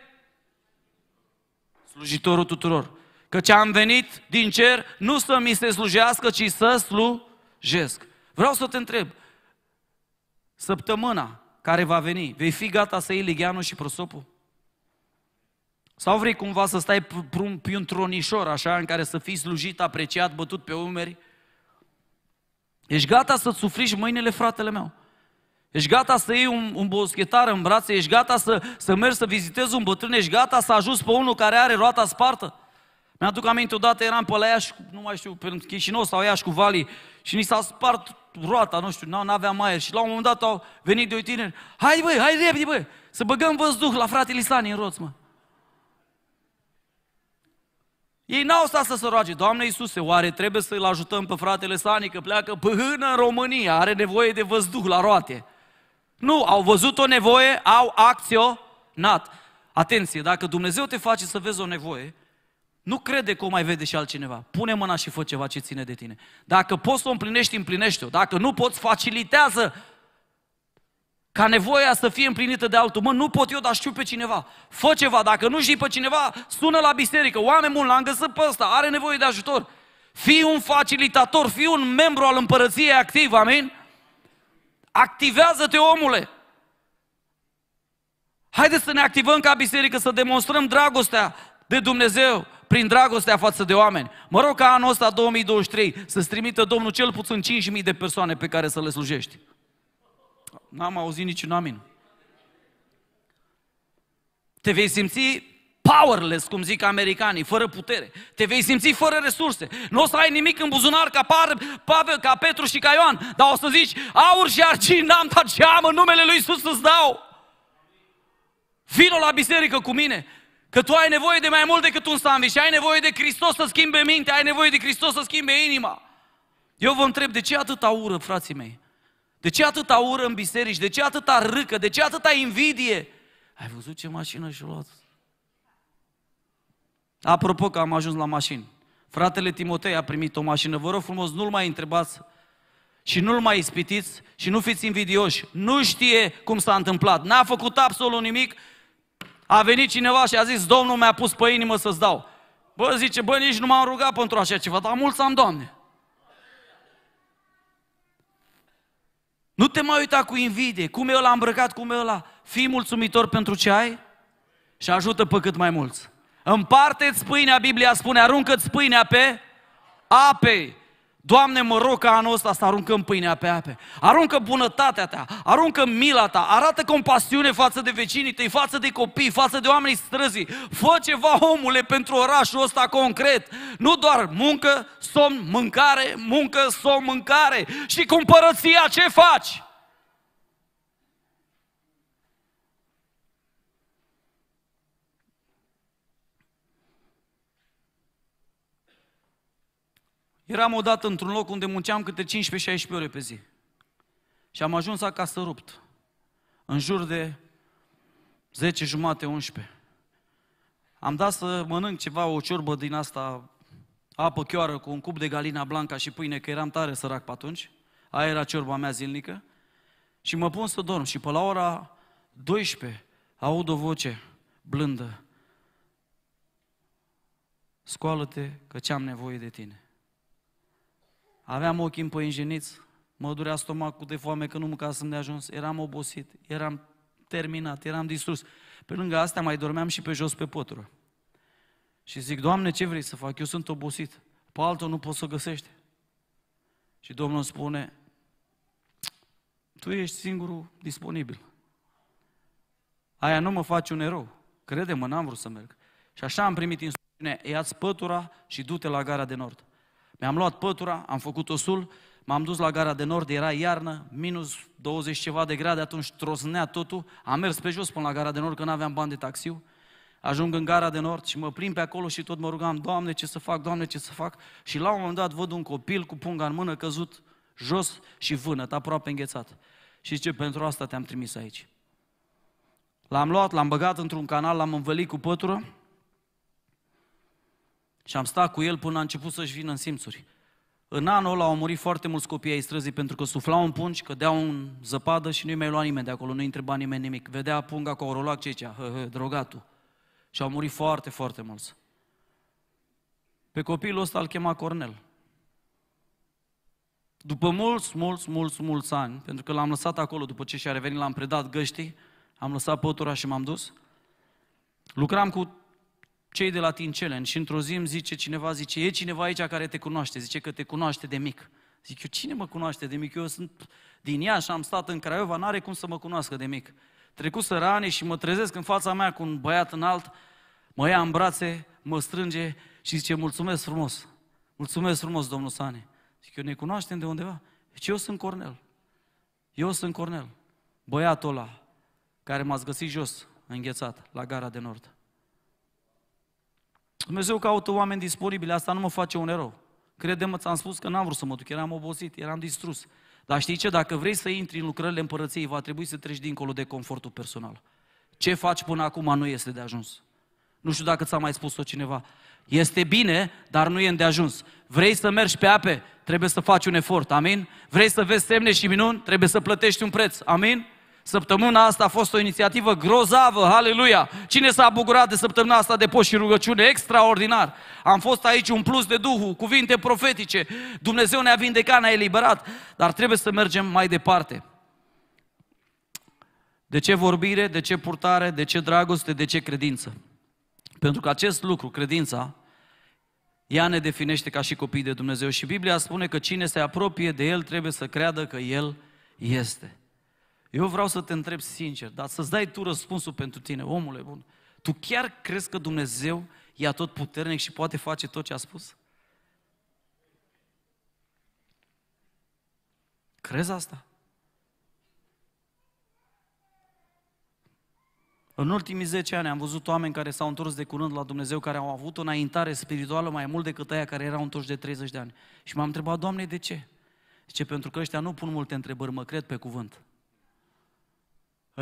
Speaker 1: slujitorul tuturor. Că ce am venit din cer nu să mi se slujească, ci să slujesc. Vreau să te întreb, săptămâna care va veni, vei fi gata să iei ligheanul și prosopul? Sau vrei cumva să stai pe un tronișor așa în care să fii slujit, apreciat, bătut pe umeri? Ești gata să-ți sufriși mâinile, fratele meu? Ești gata să iei un, un boschetar în brațe, ești gata să, să mergi să vizitezi un bătrân, ești gata să ajuți pe unul care are roata spartă? Mi-aduc aminte, odată eram pe la Iași, nu mai știu, pe Chișinău sau Iași cu Vali și ni s-a spart roata, nu știu, n-aveam aer și la un moment dat au venit doi tineri, hai băi, hai repede băi, să băgăm văzduh la fratele Lisani în roț, mă. Ei n-au stat să se roage, Doamne Iisuse, oare trebuie să-l ajutăm pe fratele Sani că pleacă până în România, are nevoie de văzduh la roate. Nu, au văzut o nevoie, au acționat. Atenție, dacă Dumnezeu te face să vezi o nevoie, nu crede că o mai vede și altcineva. Pune mâna și fă ceva ce ține de tine. Dacă poți să o împlinești, împlinește-o. Dacă nu poți, facilitează ca nevoia să fie împlinită de altul. Mă, nu pot eu, dar știu pe cineva. Fă ceva, dacă nu știi pe cineva, sună la biserică. Oameni buni, l-am găsit pe ăsta, are nevoie de ajutor. Fii un facilitator, fii un membru al împărăției activ, amin? Activează-te, omule! Haideți să ne activăm ca biserică, să demonstrăm dragostea de Dumnezeu prin dragostea față de oameni. Mă rog ca anul ăsta 2023 să-ți trimită Domnul cel puțin 5.000 de persoane pe care să le slujești. N-am auzit niciun amin. Te vei simți powerless, cum zic americanii, fără putere. Te vei simți fără resurse. Nu o să ai nimic în buzunar ca par, Pavel, ca Petru și ca Ioan, dar o să zici, aur și argint n-am, dar ce am în numele Lui Iisus să-ți dau. Vino la biserică cu mine, Că tu ai nevoie de mai mult decât un sandwich, ai nevoie de Hristos să schimbe mintea, ai nevoie de Hristos să schimbe inima. Eu vă întreb, de ce atâta ură, frații mei? De ce atâta ură în biserici? De ce atâta râcă? De ce atâta invidie? Ai văzut ce mașină și-a luat? Apropo că am ajuns la mașini. Fratele Timotei a primit o mașină. Vă rog frumos, nu-l mai întrebați și nu-l mai ispitiți și nu fiți invidioși. Nu știe cum s-a întâmplat. N-a făcut absolut nimic. A venit cineva și a zis, Domnul mi-a pus pe inimă să-ți dau. Bă, zice, bă, nici nu m-am rugat pentru așa ceva, dar mult am, Doamne. Nu te mai uita cu invidie, cum eu l-am îmbrăcat, cum eu l-a... Fii mulțumitor pentru ce ai și ajută pe cât mai mulți. Împarteți pâinea, Biblia spune, aruncă-ți pâinea pe ape. Doamne, mă rog ca anul ăsta să aruncăm pâinea pe ape. Aruncă bunătatea ta, aruncă mila ta, arată compasiune față de vecinii tăi, față de copii, față de oamenii străzii. Fă ceva, omule, pentru orașul ăsta concret. Nu doar muncă, somn, mâncare, muncă, somn, mâncare. Și cumpărăția ce faci? Eram odată într-un loc unde munceam câte 15-16 ore pe zi. Și am ajuns acasă rupt. În jur de 10 jumate, 11. Am dat să mănânc ceva, o ciorbă din asta, apă chioară cu un cup de galina blanca și pâine, că eram tare sărac pe atunci. Aia era ciorba mea zilnică. Și mă pun să dorm și pe la ora 12 aud o voce blândă. Scoală-te că ce am nevoie de tine. Aveam ochii împăinjeniți, mă durea stomacul de foame că nu mâncasem de ajuns, eram obosit, eram terminat, eram distrus. Pe lângă asta mai dormeam și pe jos pe pătură. Și zic, Doamne, ce vrei să fac? Eu sunt obosit. Pe altul nu poți să găsești. Și Domnul spune, tu ești singurul disponibil. Aia nu mă face un erou. Crede-mă, n-am vrut să merg. Și așa am primit instrucțiunea, ia-ți pătura și du-te la gara de nord. Mi-am luat pătura, am făcut osul, m-am dus la gara de nord, era iarnă, minus 20 ceva de grade, atunci trosnea totul, am mers pe jos până la gara de nord, că nu aveam bani de taxiu, ajung în gara de nord și mă prim pe acolo și tot mă rugam, Doamne, ce să fac, Doamne, ce să fac? Și la un moment dat văd un copil cu punga în mână căzut jos și vânăt, aproape înghețat. Și zice, pentru asta te-am trimis aici. L-am luat, l-am băgat într-un canal, l-am învălit cu pătură, și am stat cu el până a început să-și vină în simțuri. În anul ăla au murit foarte mulți copii ai străzii pentru că suflau în pungi, cădeau în zăpadă și nu-i mai lua nimeni de acolo, nu-i întreba nimeni nimic. Vedea punga cu orolac ce cea, drogatul. Și au murit foarte, foarte mulți. Pe copilul ăsta îl chema Cornel. După mulți, mulți, mulți, mulți ani, pentru că l-am lăsat acolo după ce și-a revenit, l-am predat găștii, am lăsat pătura și m-am dus, lucram cu cei de la Tincelen și într-o zi îmi zice cineva, zice, e cineva aici care te cunoaște, zice că te cunoaște de mic. Zic eu, cine mă cunoaște de mic? Eu sunt din și am stat în Craiova, n-are cum să mă cunoască de mic. Trecut sărane și mă trezesc în fața mea cu un băiat înalt, mă ia în brațe, mă strânge și zice, mulțumesc frumos, mulțumesc frumos, domnul Sane. Zic eu, ne cunoaștem de undeva? Deci eu sunt Cornel. Eu sunt Cornel, băiatul ăla care m-ați găsit jos, înghețat, la gara de nord. Dumnezeu caută oameni disponibili, asta nu mă face un erou. Credem, ți-am spus că n-am vrut să mă duc, eram obosit, eram distrus. Dar știi ce? Dacă vrei să intri în lucrările împărăției, va trebui să treci dincolo de confortul personal. Ce faci până acum nu este de ajuns. Nu știu dacă ți-a mai spus-o cineva. Este bine, dar nu e ajuns. Vrei să mergi pe ape? Trebuie să faci un efort, amin? Vrei să vezi semne și minuni? Trebuie să plătești un preț, amin? Săptămâna asta a fost o inițiativă grozavă, haleluia! Cine s-a bucurat de săptămâna asta de post și rugăciune? Extraordinar! Am fost aici un plus de Duhul, cuvinte profetice, Dumnezeu ne-a vindecat, ne-a eliberat, dar trebuie să mergem mai departe. De ce vorbire, de ce purtare, de ce dragoste, de ce credință? Pentru că acest lucru, credința, ea ne definește ca și copii de Dumnezeu și Biblia spune că cine se apropie de El trebuie să creadă că El este. Eu vreau să te întreb sincer, dar să-ți dai tu răspunsul pentru tine, omule bun. Tu chiar crezi că Dumnezeu e tot puternic și poate face tot ce a spus? Crezi asta? În ultimii 10 ani am văzut oameni care s-au întors de curând la Dumnezeu, care au avut o înaintare spirituală mai mult decât aia care erau întorși de 30 de ani. Și m-am întrebat, Doamne, de ce? Zice, pentru că ăștia nu pun multe întrebări, mă cred pe cuvânt.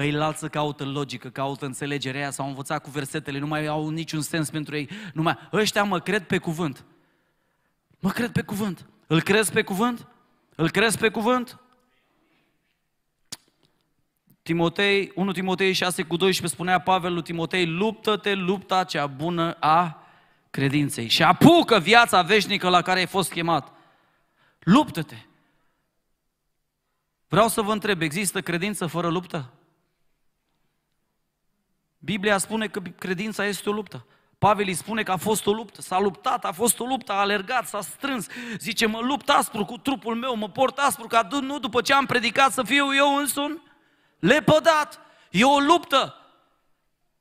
Speaker 1: Îi lasă caută logică, caută înțelegerea aia, s-au învățat cu versetele, nu mai au niciun sens pentru ei. numai. Ăștia mă cred pe cuvânt. Mă cred pe cuvânt. Îl crezi pe cuvânt? Îl crezi pe cuvânt? Timotei, 1 Timotei 6 cu 12 spunea Pavel lui Timotei, luptă-te lupta cea bună a credinței și apucă viața veșnică la care ai fost chemat. Luptă-te! Vreau să vă întreb, există credință fără luptă? Biblia spune că credința este o luptă. Pavel îi spune că a fost o luptă, s-a luptat, a fost o luptă, a alergat, s-a strâns. Zice, mă lupt aspru cu trupul meu, mă port aspru, ca nu după ce am predicat să fiu eu însumi lepădat. E o luptă.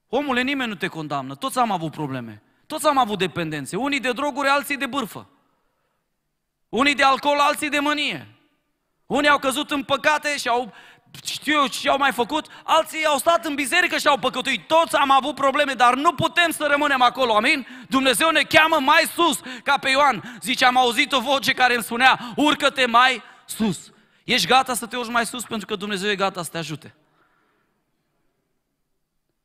Speaker 1: Omule, nimeni nu te condamnă, toți am avut probleme, toți am avut dependențe, unii de droguri, alții de bârfă, unii de alcool, alții de mânie. Unii au căzut în păcate și au știu ce au mai făcut, alții au stat în biserică și au păcătuit. Toți am avut probleme, dar nu putem să rămânem acolo, amin? Dumnezeu ne cheamă mai sus, ca pe Ioan. Zice, am auzit o voce care îmi spunea, urcă-te mai sus. Ești gata să te urci mai sus pentru că Dumnezeu e gata să te ajute.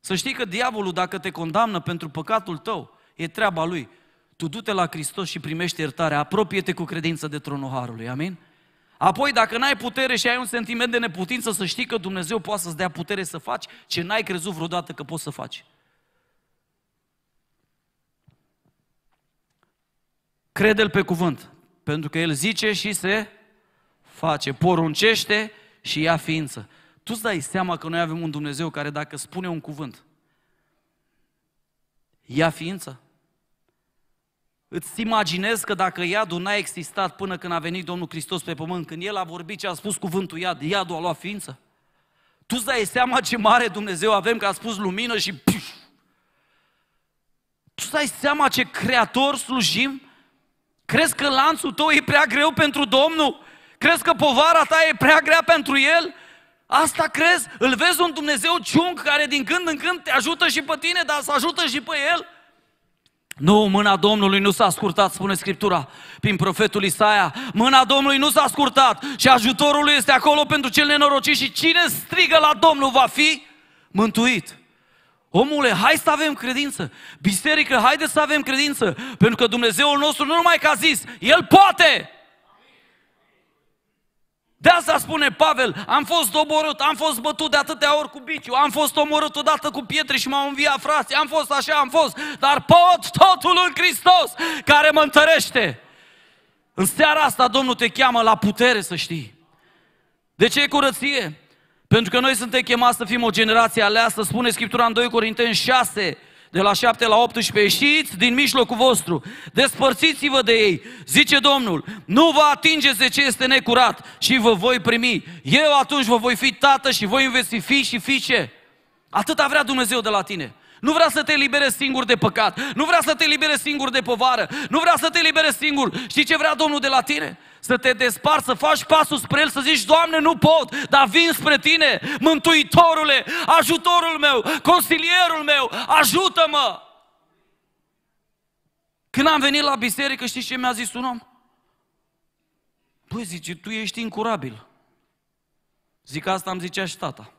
Speaker 1: Să știi că diavolul, dacă te condamnă pentru păcatul tău, e treaba lui. Tu du-te la Hristos și primește iertare, apropie-te cu credință de tronul Harului, amin? Apoi, dacă n-ai putere și ai un sentiment de neputință, să știi că Dumnezeu poate să-ți dea putere să faci ce n-ai crezut vreodată că poți să faci. Crede-L pe cuvânt, pentru că El zice și se face, poruncește și ia ființă. Tu îți dai seama că noi avem un Dumnezeu care dacă spune un cuvânt, ia ființă? Îți imaginezi că dacă iadul n-a existat până când a venit Domnul Hristos pe pământ, când El a vorbit și a spus cuvântul iad, iadul a luat ființă? Tu îți dai seama ce mare Dumnezeu avem că a spus lumină și... Piș! Tu îți dai seama ce creator slujim? Crezi că lanțul tău e prea greu pentru Domnul? Crezi că povara ta e prea grea pentru El? Asta crezi? Îl vezi un Dumnezeu ciung care din când în când te ajută și pe tine, dar să ajută și pe El? Nu, mâna Domnului nu s-a scurtat, spune Scriptura prin profetul Isaia. Mâna Domnului nu s-a scurtat și ajutorul lui este acolo pentru cel nenorocit și cine strigă la Domnul va fi mântuit. Omule, hai să avem credință. Biserică, haide să avem credință. Pentru că Dumnezeul nostru nu numai că a zis, El poate, de asta spune Pavel, am fost doborât, am fost bătut de atâtea ori cu biciu, am fost omorât odată cu pietre și m-au înviat frații, am fost așa, am fost, dar pot totul în Hristos care mă întărește. În seara asta Domnul te cheamă la putere să știi. De ce curăție? Pentru că noi suntem chemați să fim o generație aleasă, spune Scriptura în 2 Corinteni 6, de la 7 la 18, ieșiți din mijlocul vostru, despărțiți-vă de ei, zice Domnul, nu vă atingeți de ce este necurat și vă voi primi. Eu atunci vă voi fi tată și voi investi fi și fiice. Atâta vrea Dumnezeu de la tine. Nu vrea să te libere singur de păcat. Nu vrea să te libere singur de povară. Nu vrea să te libere singur. Știi ce vrea Domnul de la tine? să te despar, să faci pasul spre El, să zici, Doamne, nu pot, dar vin spre Tine, Mântuitorule, ajutorul meu, consilierul meu, ajută-mă! Când am venit la biserică, știți ce mi-a zis un om? Păi, zice, tu ești incurabil. Zic, asta am zicea și tata.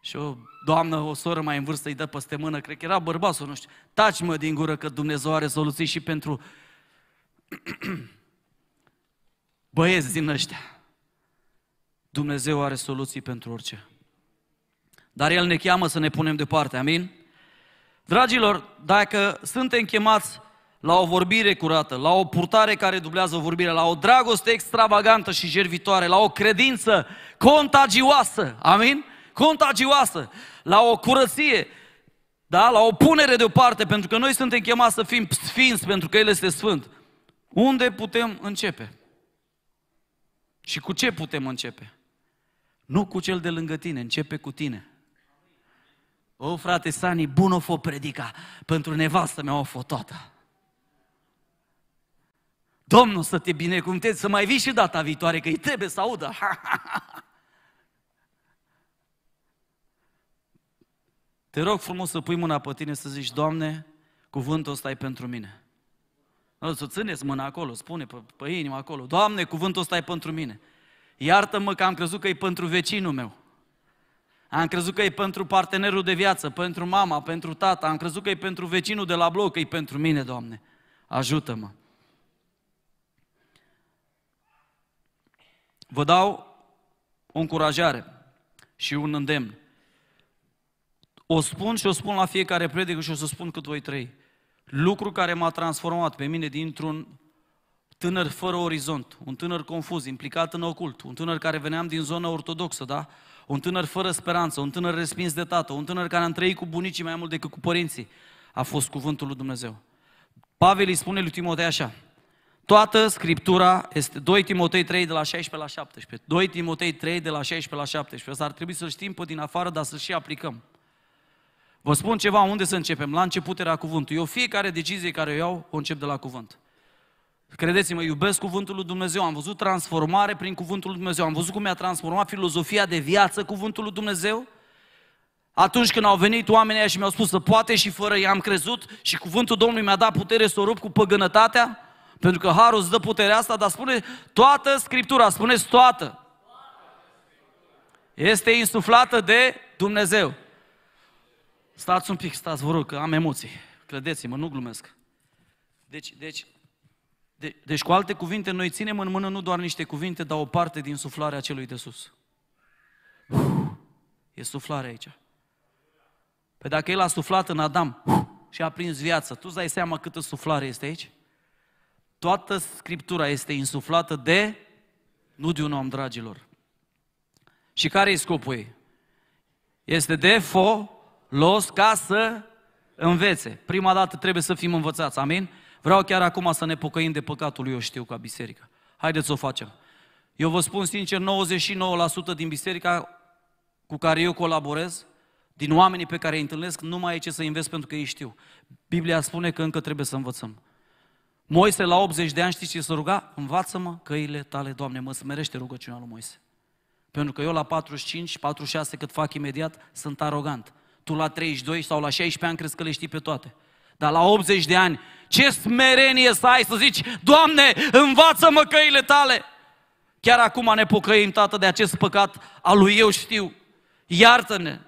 Speaker 1: Și o doamnă, o soră mai în vârstă, îi dă peste mână, cred că era bărbatul, nu știu. Taci mă din gură că Dumnezeu are soluții și pentru băieți din ăștia. Dumnezeu are soluții pentru orice. Dar El ne cheamă să ne punem deoparte, amin? Dragilor, dacă suntem chemați la o vorbire curată, la o purtare care dublează o vorbire, la o dragoste extravagantă și jervitoare, la o credință contagioasă, amin? Contagioasă, la o curăție, da? la o punere deoparte, pentru că noi suntem chemați să fim sfinți, pentru că El este sfânt. Unde putem începe? Și cu ce putem începe? Nu cu cel de lângă tine, începe cu tine. O, frate Sani, bun o fă predica, pentru nevastă mea o fă toată. Domnul să te binecuvântezi, să mai vii și data viitoare, că îi trebuie să audă. Te rog frumos să pui mâna pe tine să zici, Doamne, cuvântul ăsta e pentru mine. Să țineți mâna acolo, spune pe, pe inimă acolo, Doamne, cuvântul ăsta e pentru mine. Iartă-mă că am crezut că e pentru vecinul meu. Am crezut că e pentru partenerul de viață, pentru mama, pentru tata, am crezut că e pentru vecinul de la bloc, că e pentru mine, Doamne. Ajută-mă. Vă dau o încurajare și un îndemn. O spun și o spun la fiecare predică și o să spun cât voi trăi. Lucru care m-a transformat pe mine dintr-un tânăr fără orizont, un tânăr confuz, implicat în ocult, un tânăr care veneam din zona ortodoxă, da? Un tânăr fără speranță, un tânăr respins de tată, un tânăr care n-a trăit cu bunicii mai mult decât cu părinții. A fost cuvântul lui Dumnezeu. Pavel îi spune lui Timotei așa, Toată Scriptura este 2 Timotei 3 de la 16 la 17. 2 Timotei 3 de la 16 la 17. Asta ar trebui să-l știm pe din afară, dar să-l și aplicăm. Vă spun ceva, unde să începem? La început era cuvântul. Eu fiecare decizie care o iau, o încep de la cuvânt. Credeți-mă, iubesc cuvântul lui Dumnezeu, am văzut transformare prin cuvântul lui Dumnezeu, am văzut cum mi-a transformat filozofia de viață cuvântul lui Dumnezeu. Atunci când au venit oamenii și mi-au spus să poate și fără ei am crezut și cuvântul Domnului mi-a dat putere să o rup cu păgânătatea, pentru că Harul îți dă puterea asta, dar spune toată Scriptura, spuneți toată. Este insuflată de Dumnezeu. Stați un pic, stați, vă rog, că am emoții. Credeți-mă, nu glumesc. Deci, deci, de, deci, cu alte cuvinte, noi ținem în mână nu doar niște cuvinte, dar o parte din suflarea celui de sus. e suflare aici. Păi dacă el a suflat în Adam și a prins viață, tu îți dai seama câtă suflare este aici? Toată Scriptura este insuflată de, nu de un om, dragilor. Și care e scopul ei? Este de fo los ca să învețe. Prima dată trebuie să fim învățați, amin? Vreau chiar acum să ne pocăim de păcatul lui, eu știu, ca biserică. Haideți să o facem. Eu vă spun sincer, 99% din biserica cu care eu colaborez, din oamenii pe care îi întâlnesc, nu mai e ce să invest pentru că ei știu. Biblia spune că încă trebuie să învățăm. Moise la 80 de ani știți ce să ruga? Învață-mă căile tale, Doamne, mă smerește rugăciunea lui Moise. Pentru că eu la 45, 46 cât fac imediat, sunt arogant. Tu la 32 sau la 16 ani crezi că le știi pe toate. Dar la 80 de ani, ce smerenie să ai să zici, Doamne, învață-mă căile tale! Chiar acum ne pocăim, Tată, de acest păcat al lui eu știu. Iartă-ne!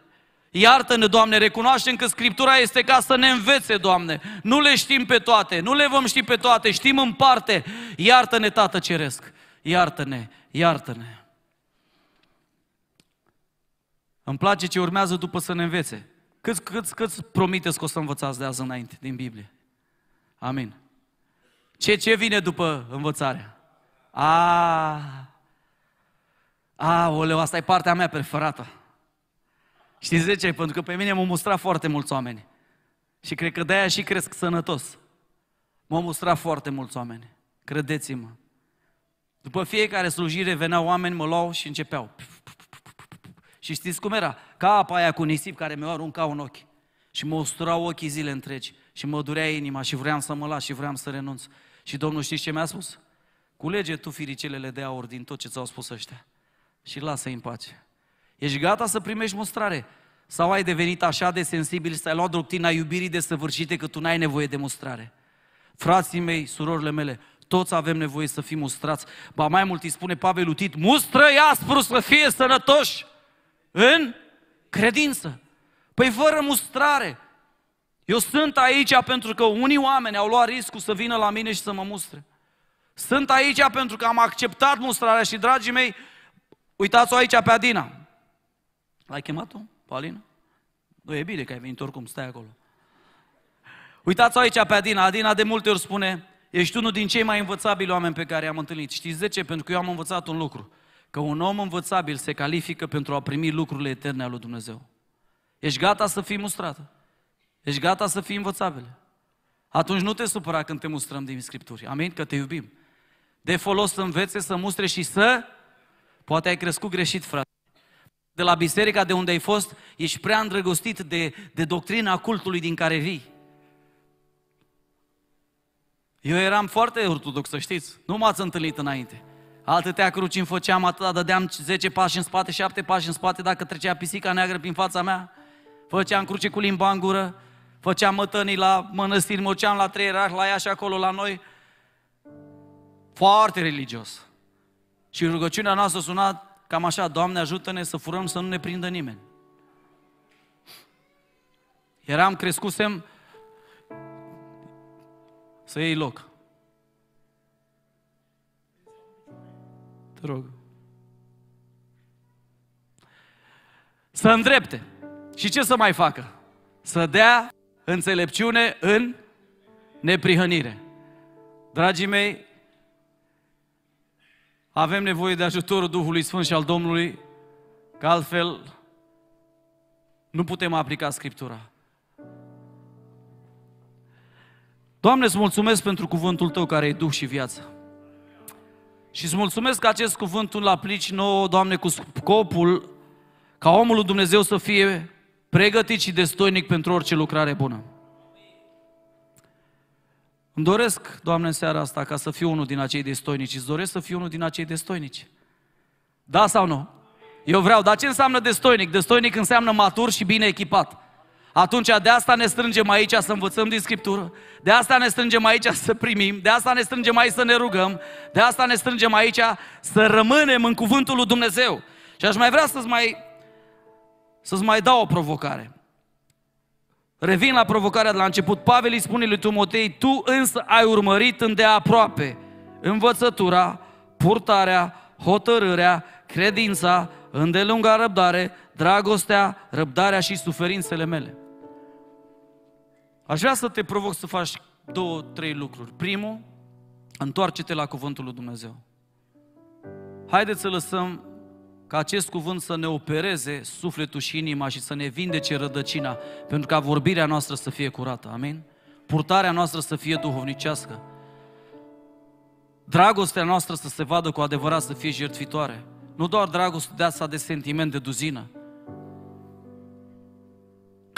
Speaker 1: Iartă-ne, Doamne, recunoaștem că Scriptura este ca să ne învețe, Doamne. Nu le știm pe toate, nu le vom ști pe toate, știm în parte. Iartă-ne, Tată Ceresc, iartă-ne, iartă-ne. Îmi place ce urmează după să ne învețe. Cât cât, cât promiteți că o să învățați de azi înainte din Biblie? Amin. Ce, ce vine după învățarea? A, a, oleu, asta e partea mea preferată. Știți de ce? Pentru că pe mine m-au mustrat foarte mulți oameni. Și cred că de-aia și cresc sănătos. M-au mustrat foarte mulți oameni. Credeți-mă. După fiecare slujire veneau oameni, mă luau și începeau. Puff, și știți cum era? Ca apa aia cu nisip care mi-o arunca un ochi. Și mă usturau ochii zile întregi. Și mă durea inima și vreau să mă las și vreau să renunț. Și Domnul știți ce mi-a spus? Culege tu firicelele de aur din tot ce ți-au spus ăștia. Și lasă-i în pace. Ești gata să primești mustrare? Sau ai devenit așa de sensibil, să ai luat doctrina iubirii de săvârșite că tu n-ai nevoie de mustrare? Frații mei, surorile mele, toți avem nevoie să fim mustrați. Ba mai mult îi spune Pavel Utit, mustră-i aspru să fie sănătoși! În credință. Păi fără mustrare. Eu sunt aici pentru că unii oameni au luat riscul să vină la mine și să mă mustre. Sunt aici pentru că am acceptat mustrarea și, dragii mei, uitați-o aici pe Adina. L-ai chemat-o, Palina? Nu e bine că ai venit oricum, stai acolo. Uitați-o aici pe Adina. Adina de multe ori spune, ești unul din cei mai învățabili oameni pe care i-am întâlnit. Știți de ce? Pentru că eu am învățat un lucru că un om învățabil se califică pentru a primi lucrurile eterne ale lui Dumnezeu. Ești gata să fii mustrat? Ești gata să fii învățabil. Atunci nu te supăra când te mustrăm din Scripturi. Amin? Că te iubim. De folos să învețe, să mustre și să... Poate ai crescut greșit, frate. De la biserica de unde ai fost, ești prea îndrăgostit de, de doctrina cultului din care vii. Eu eram foarte ortodox, să știți. Nu m-ați întâlnit înainte. Atâtea cruci îmi făceam, atâta dădeam 10 pași în spate, 7 pași în spate, dacă trecea pisica neagră prin fața mea. Făceam cruce cu limba în gură, făceam mătănii la mănăstiri, mă la trei erari, la ea și acolo la noi. Foarte religios. Și rugăciunea noastră suna cam așa, Doamne ajută-ne să furăm să nu ne prindă nimeni. Eram crescusem să iei loc. Te rog. Să îndrepte. Și ce să mai facă? Să dea înțelepciune în neprihănire. Dragii mei, avem nevoie de ajutorul Duhului Sfânt și al Domnului, că altfel nu putem aplica Scriptura. Doamne, îți mulțumesc pentru cuvântul Tău care e Duh și viață. Și îți mulțumesc că acest cuvânt îl aplici nouă, Doamne, cu scopul ca omul lui Dumnezeu să fie pregătit și destoinic pentru orice lucrare bună. Îmi doresc, Doamne, în seara asta ca să fiu unul din acei destoinici. Îți doresc să fiu unul din acei destoinici. Da sau nu? Eu vreau. Dar ce înseamnă destoinic? Destoinic înseamnă matur și bine echipat. Atunci de asta ne strângem aici să învățăm din Scriptură, de asta ne strângem aici să primim, de asta ne strângem aici să ne rugăm, de asta ne strângem aici să rămânem în cuvântul lui Dumnezeu. Și aș mai vrea să-ți mai, să-ți mai dau o provocare. Revin la provocarea de la început. Pavel îi spune lui Timotei, tu însă ai urmărit îndeaproape învățătura, purtarea, hotărârea, credința, îndelunga răbdare, dragostea, răbdarea și suferințele mele. Aș vrea să te provoc să faci două, trei lucruri. Primul, întoarce-te la cuvântul lui Dumnezeu. Haideți să lăsăm ca acest cuvânt să ne opereze sufletul și inima și să ne vindece rădăcina, pentru ca vorbirea noastră să fie curată. Amin? Purtarea noastră să fie duhovnicească. Dragostea noastră să se vadă cu adevărat să fie jertfitoare. Nu doar dragostea asta de sentiment de duzină,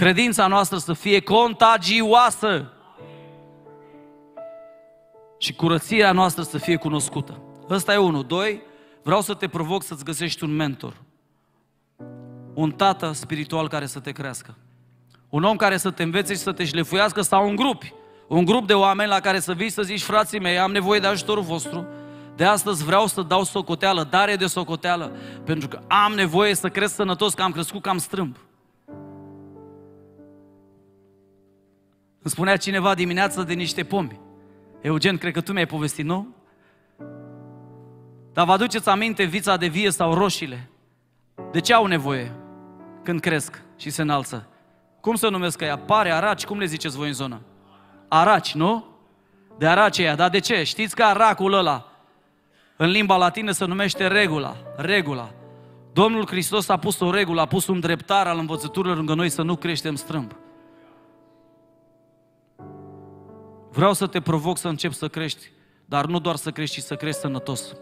Speaker 1: credința noastră să fie contagioasă și curățirea noastră să fie cunoscută. Ăsta e unul. Doi, vreau să te provoc să-ți găsești un mentor. Un tată spiritual care să te crească. Un om care să te învețe și să te șlefuiască sau un grup. Un grup de oameni la care să vii să zici, frații mei, am nevoie de ajutorul vostru. De astăzi vreau să dau socoteală, dare de socoteală, pentru că am nevoie să cresc sănătos, că am crescut cam strâmb. Îmi spunea cineva dimineața de niște pomi. Eugen, cred că tu mi-ai povestit, nu? Dar vă aduceți aminte vița de vie sau roșiile? De ce au nevoie când cresc și se înalță? Cum se numesc ea? Pare, araci, cum le ziceți voi în zonă? Araci, nu? De araci ea. dar de ce? Știți că aracul ăla în limba latină se numește regula, regula. Domnul Hristos a pus o regulă, a pus un dreptar al învățăturilor lângă noi să nu creștem strâmb. Vreau să te provoc să începi să crești, dar nu doar să crești, ci să crești sănătos.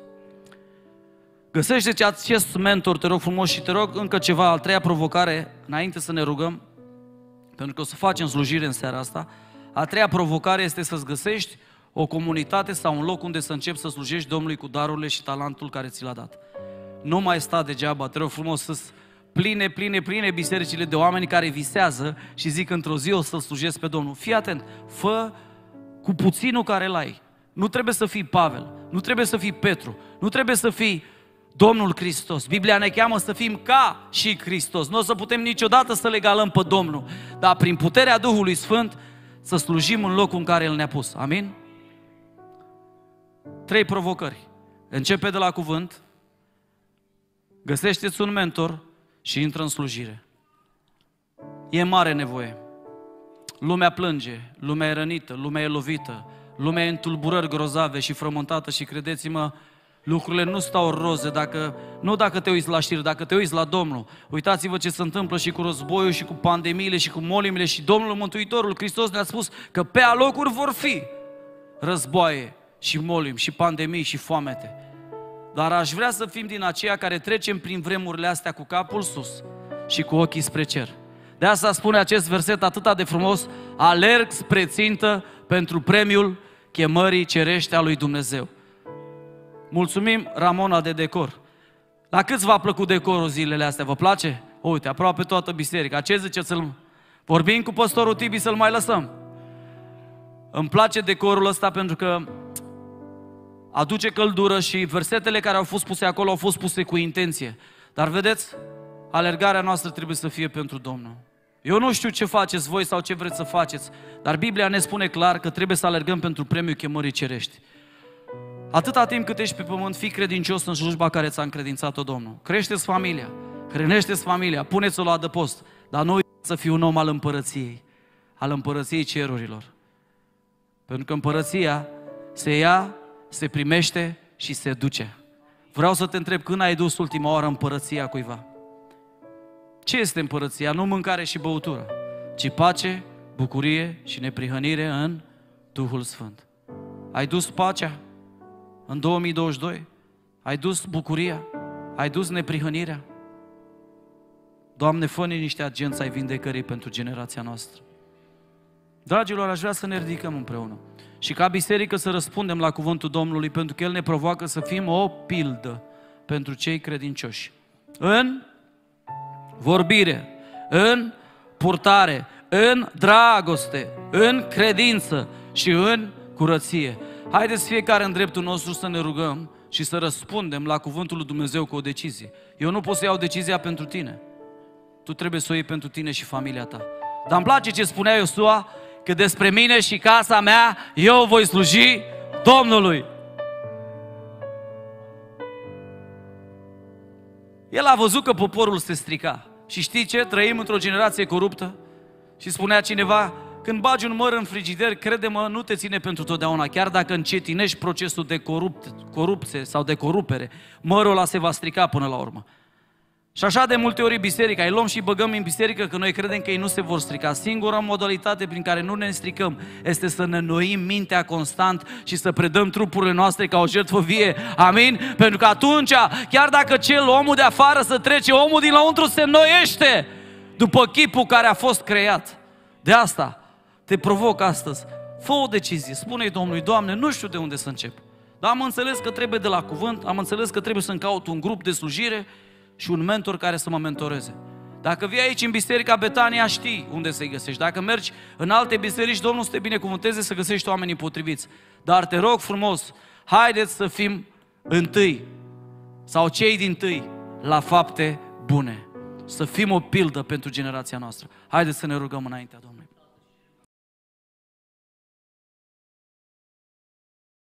Speaker 1: Găsește acest mentor, te rog frumos și te rog încă ceva, al treia provocare, înainte să ne rugăm, pentru că o să facem slujire în seara asta, a treia provocare este să-ți găsești o comunitate sau un loc unde să începi să slujești Domnului cu darurile și talentul care ți l-a dat. Nu mai sta degeaba, te rog frumos să pline, pline, pline bisericile de oameni care visează și zic într-o zi o să-L slujesc pe Domnul. Fii atent, fă cu puținul care îl ai. Nu trebuie să fii Pavel, nu trebuie să fii Petru, nu trebuie să fii Domnul Hristos. Biblia ne cheamă să fim ca și Hristos. Nu o să putem niciodată să le galăm pe Domnul, dar prin puterea Duhului Sfânt să slujim în locul în care El ne-a pus. Amin? Trei provocări. Începe de la cuvânt, găsește-ți un mentor și intră în slujire. E mare nevoie. Lumea plânge, lumea e rănită, lumea e lovită, lumea e în tulburări grozave și frământată și credeți-mă, lucrurile nu stau roze dacă, nu dacă te uiți la știri, dacă te uiți la Domnul. Uitați-vă ce se întâmplă și cu războiul și cu pandemiile și cu molimile și Domnul Mântuitorul Hristos ne-a spus că pe alocuri vor fi războaie și molim și pandemii și foamete. Dar aș vrea să fim din aceia care trecem prin vremurile astea cu capul sus și cu ochii spre cer. De asta spune acest verset atât de frumos, alerg spre țintă pentru premiul chemării cerește a lui Dumnezeu. Mulțumim Ramona de decor. La câți v-a plăcut decorul zilele astea? Vă place? Uite, aproape toată biserica. Ce ziceți? Să-l... Vorbim cu pastorul Tibi să-l mai lăsăm. Îmi place decorul ăsta pentru că aduce căldură și versetele care au fost puse acolo au fost puse cu intenție. Dar vedeți, alergarea noastră trebuie să fie pentru Domnul. Eu nu știu ce faceți voi sau ce vreți să faceți, dar Biblia ne spune clar că trebuie să alergăm pentru premiul chemării cerești. Atâta timp cât ești pe pământ, fii credincios în slujba care ți-a încredințat-o Domnul. Creșteți familia, hrănește-ți familia, puneți-o la adăpost, dar nu să fii un om al împărăției, al împărăției cerurilor. Pentru că împărăția se ia, se primește și se duce. Vreau să te întreb, când ai dus ultima oară împărăția cuiva? Ce este împărăția? Nu mâncare și băutură, ci pace, bucurie și neprihănire în Duhul Sfânt. Ai dus pacea în 2022? Ai dus bucuria? Ai dus neprihănirea? Doamne, fă niște agenți ai vindecării pentru generația noastră. Dragilor, aș vrea să ne ridicăm împreună și ca biserică să răspundem la cuvântul Domnului, pentru că El ne provoacă să fim o pildă pentru cei credincioși. În vorbire, în purtare, în dragoste, în credință și în curăție. Haideți fiecare în dreptul nostru să ne rugăm și să răspundem la cuvântul lui Dumnezeu cu o decizie. Eu nu pot să iau decizia pentru tine. Tu trebuie să o iei pentru tine și familia ta. Dar îmi place ce spunea Iosua, că despre mine și casa mea eu voi sluji Domnului. El a văzut că poporul se strica. Și știi ce? Trăim într-o generație coruptă. Și spunea cineva, când bagi un măr în frigider, crede-mă, nu te ține pentru totdeauna. Chiar dacă încetinești procesul de corupt, corupție sau de corupere, mărul ăla se va strica până la urmă. Și așa de multe ori biserica, îi luăm și băgăm în biserică că noi credem că ei nu se vor strica. Singura modalitate prin care nu ne stricăm este să ne noim mintea constant și să predăm trupurile noastre ca o jertfă vie. Amin? Pentru că atunci, chiar dacă cel omul de afară să trece, omul din lăuntru se noiește după chipul care a fost creat. De asta te provoc astăzi. Fă o decizie, spune-i Domnului, Doamne, nu știu de unde să încep. Dar am înțeles că trebuie de la cuvânt, am înțeles că trebuie să-mi caut un grup de slujire, și un mentor care să mă mentoreze. Dacă vii aici în Biserica Betania, știi unde să-i găsești. Dacă mergi în alte biserici, Domnul să te binecuvânteze să găsești oamenii potriviți. Dar te rog frumos, haideți să fim întâi sau cei din tâi la fapte bune. Să fim o pildă pentru generația noastră. Haideți să ne rugăm înaintea Domnului.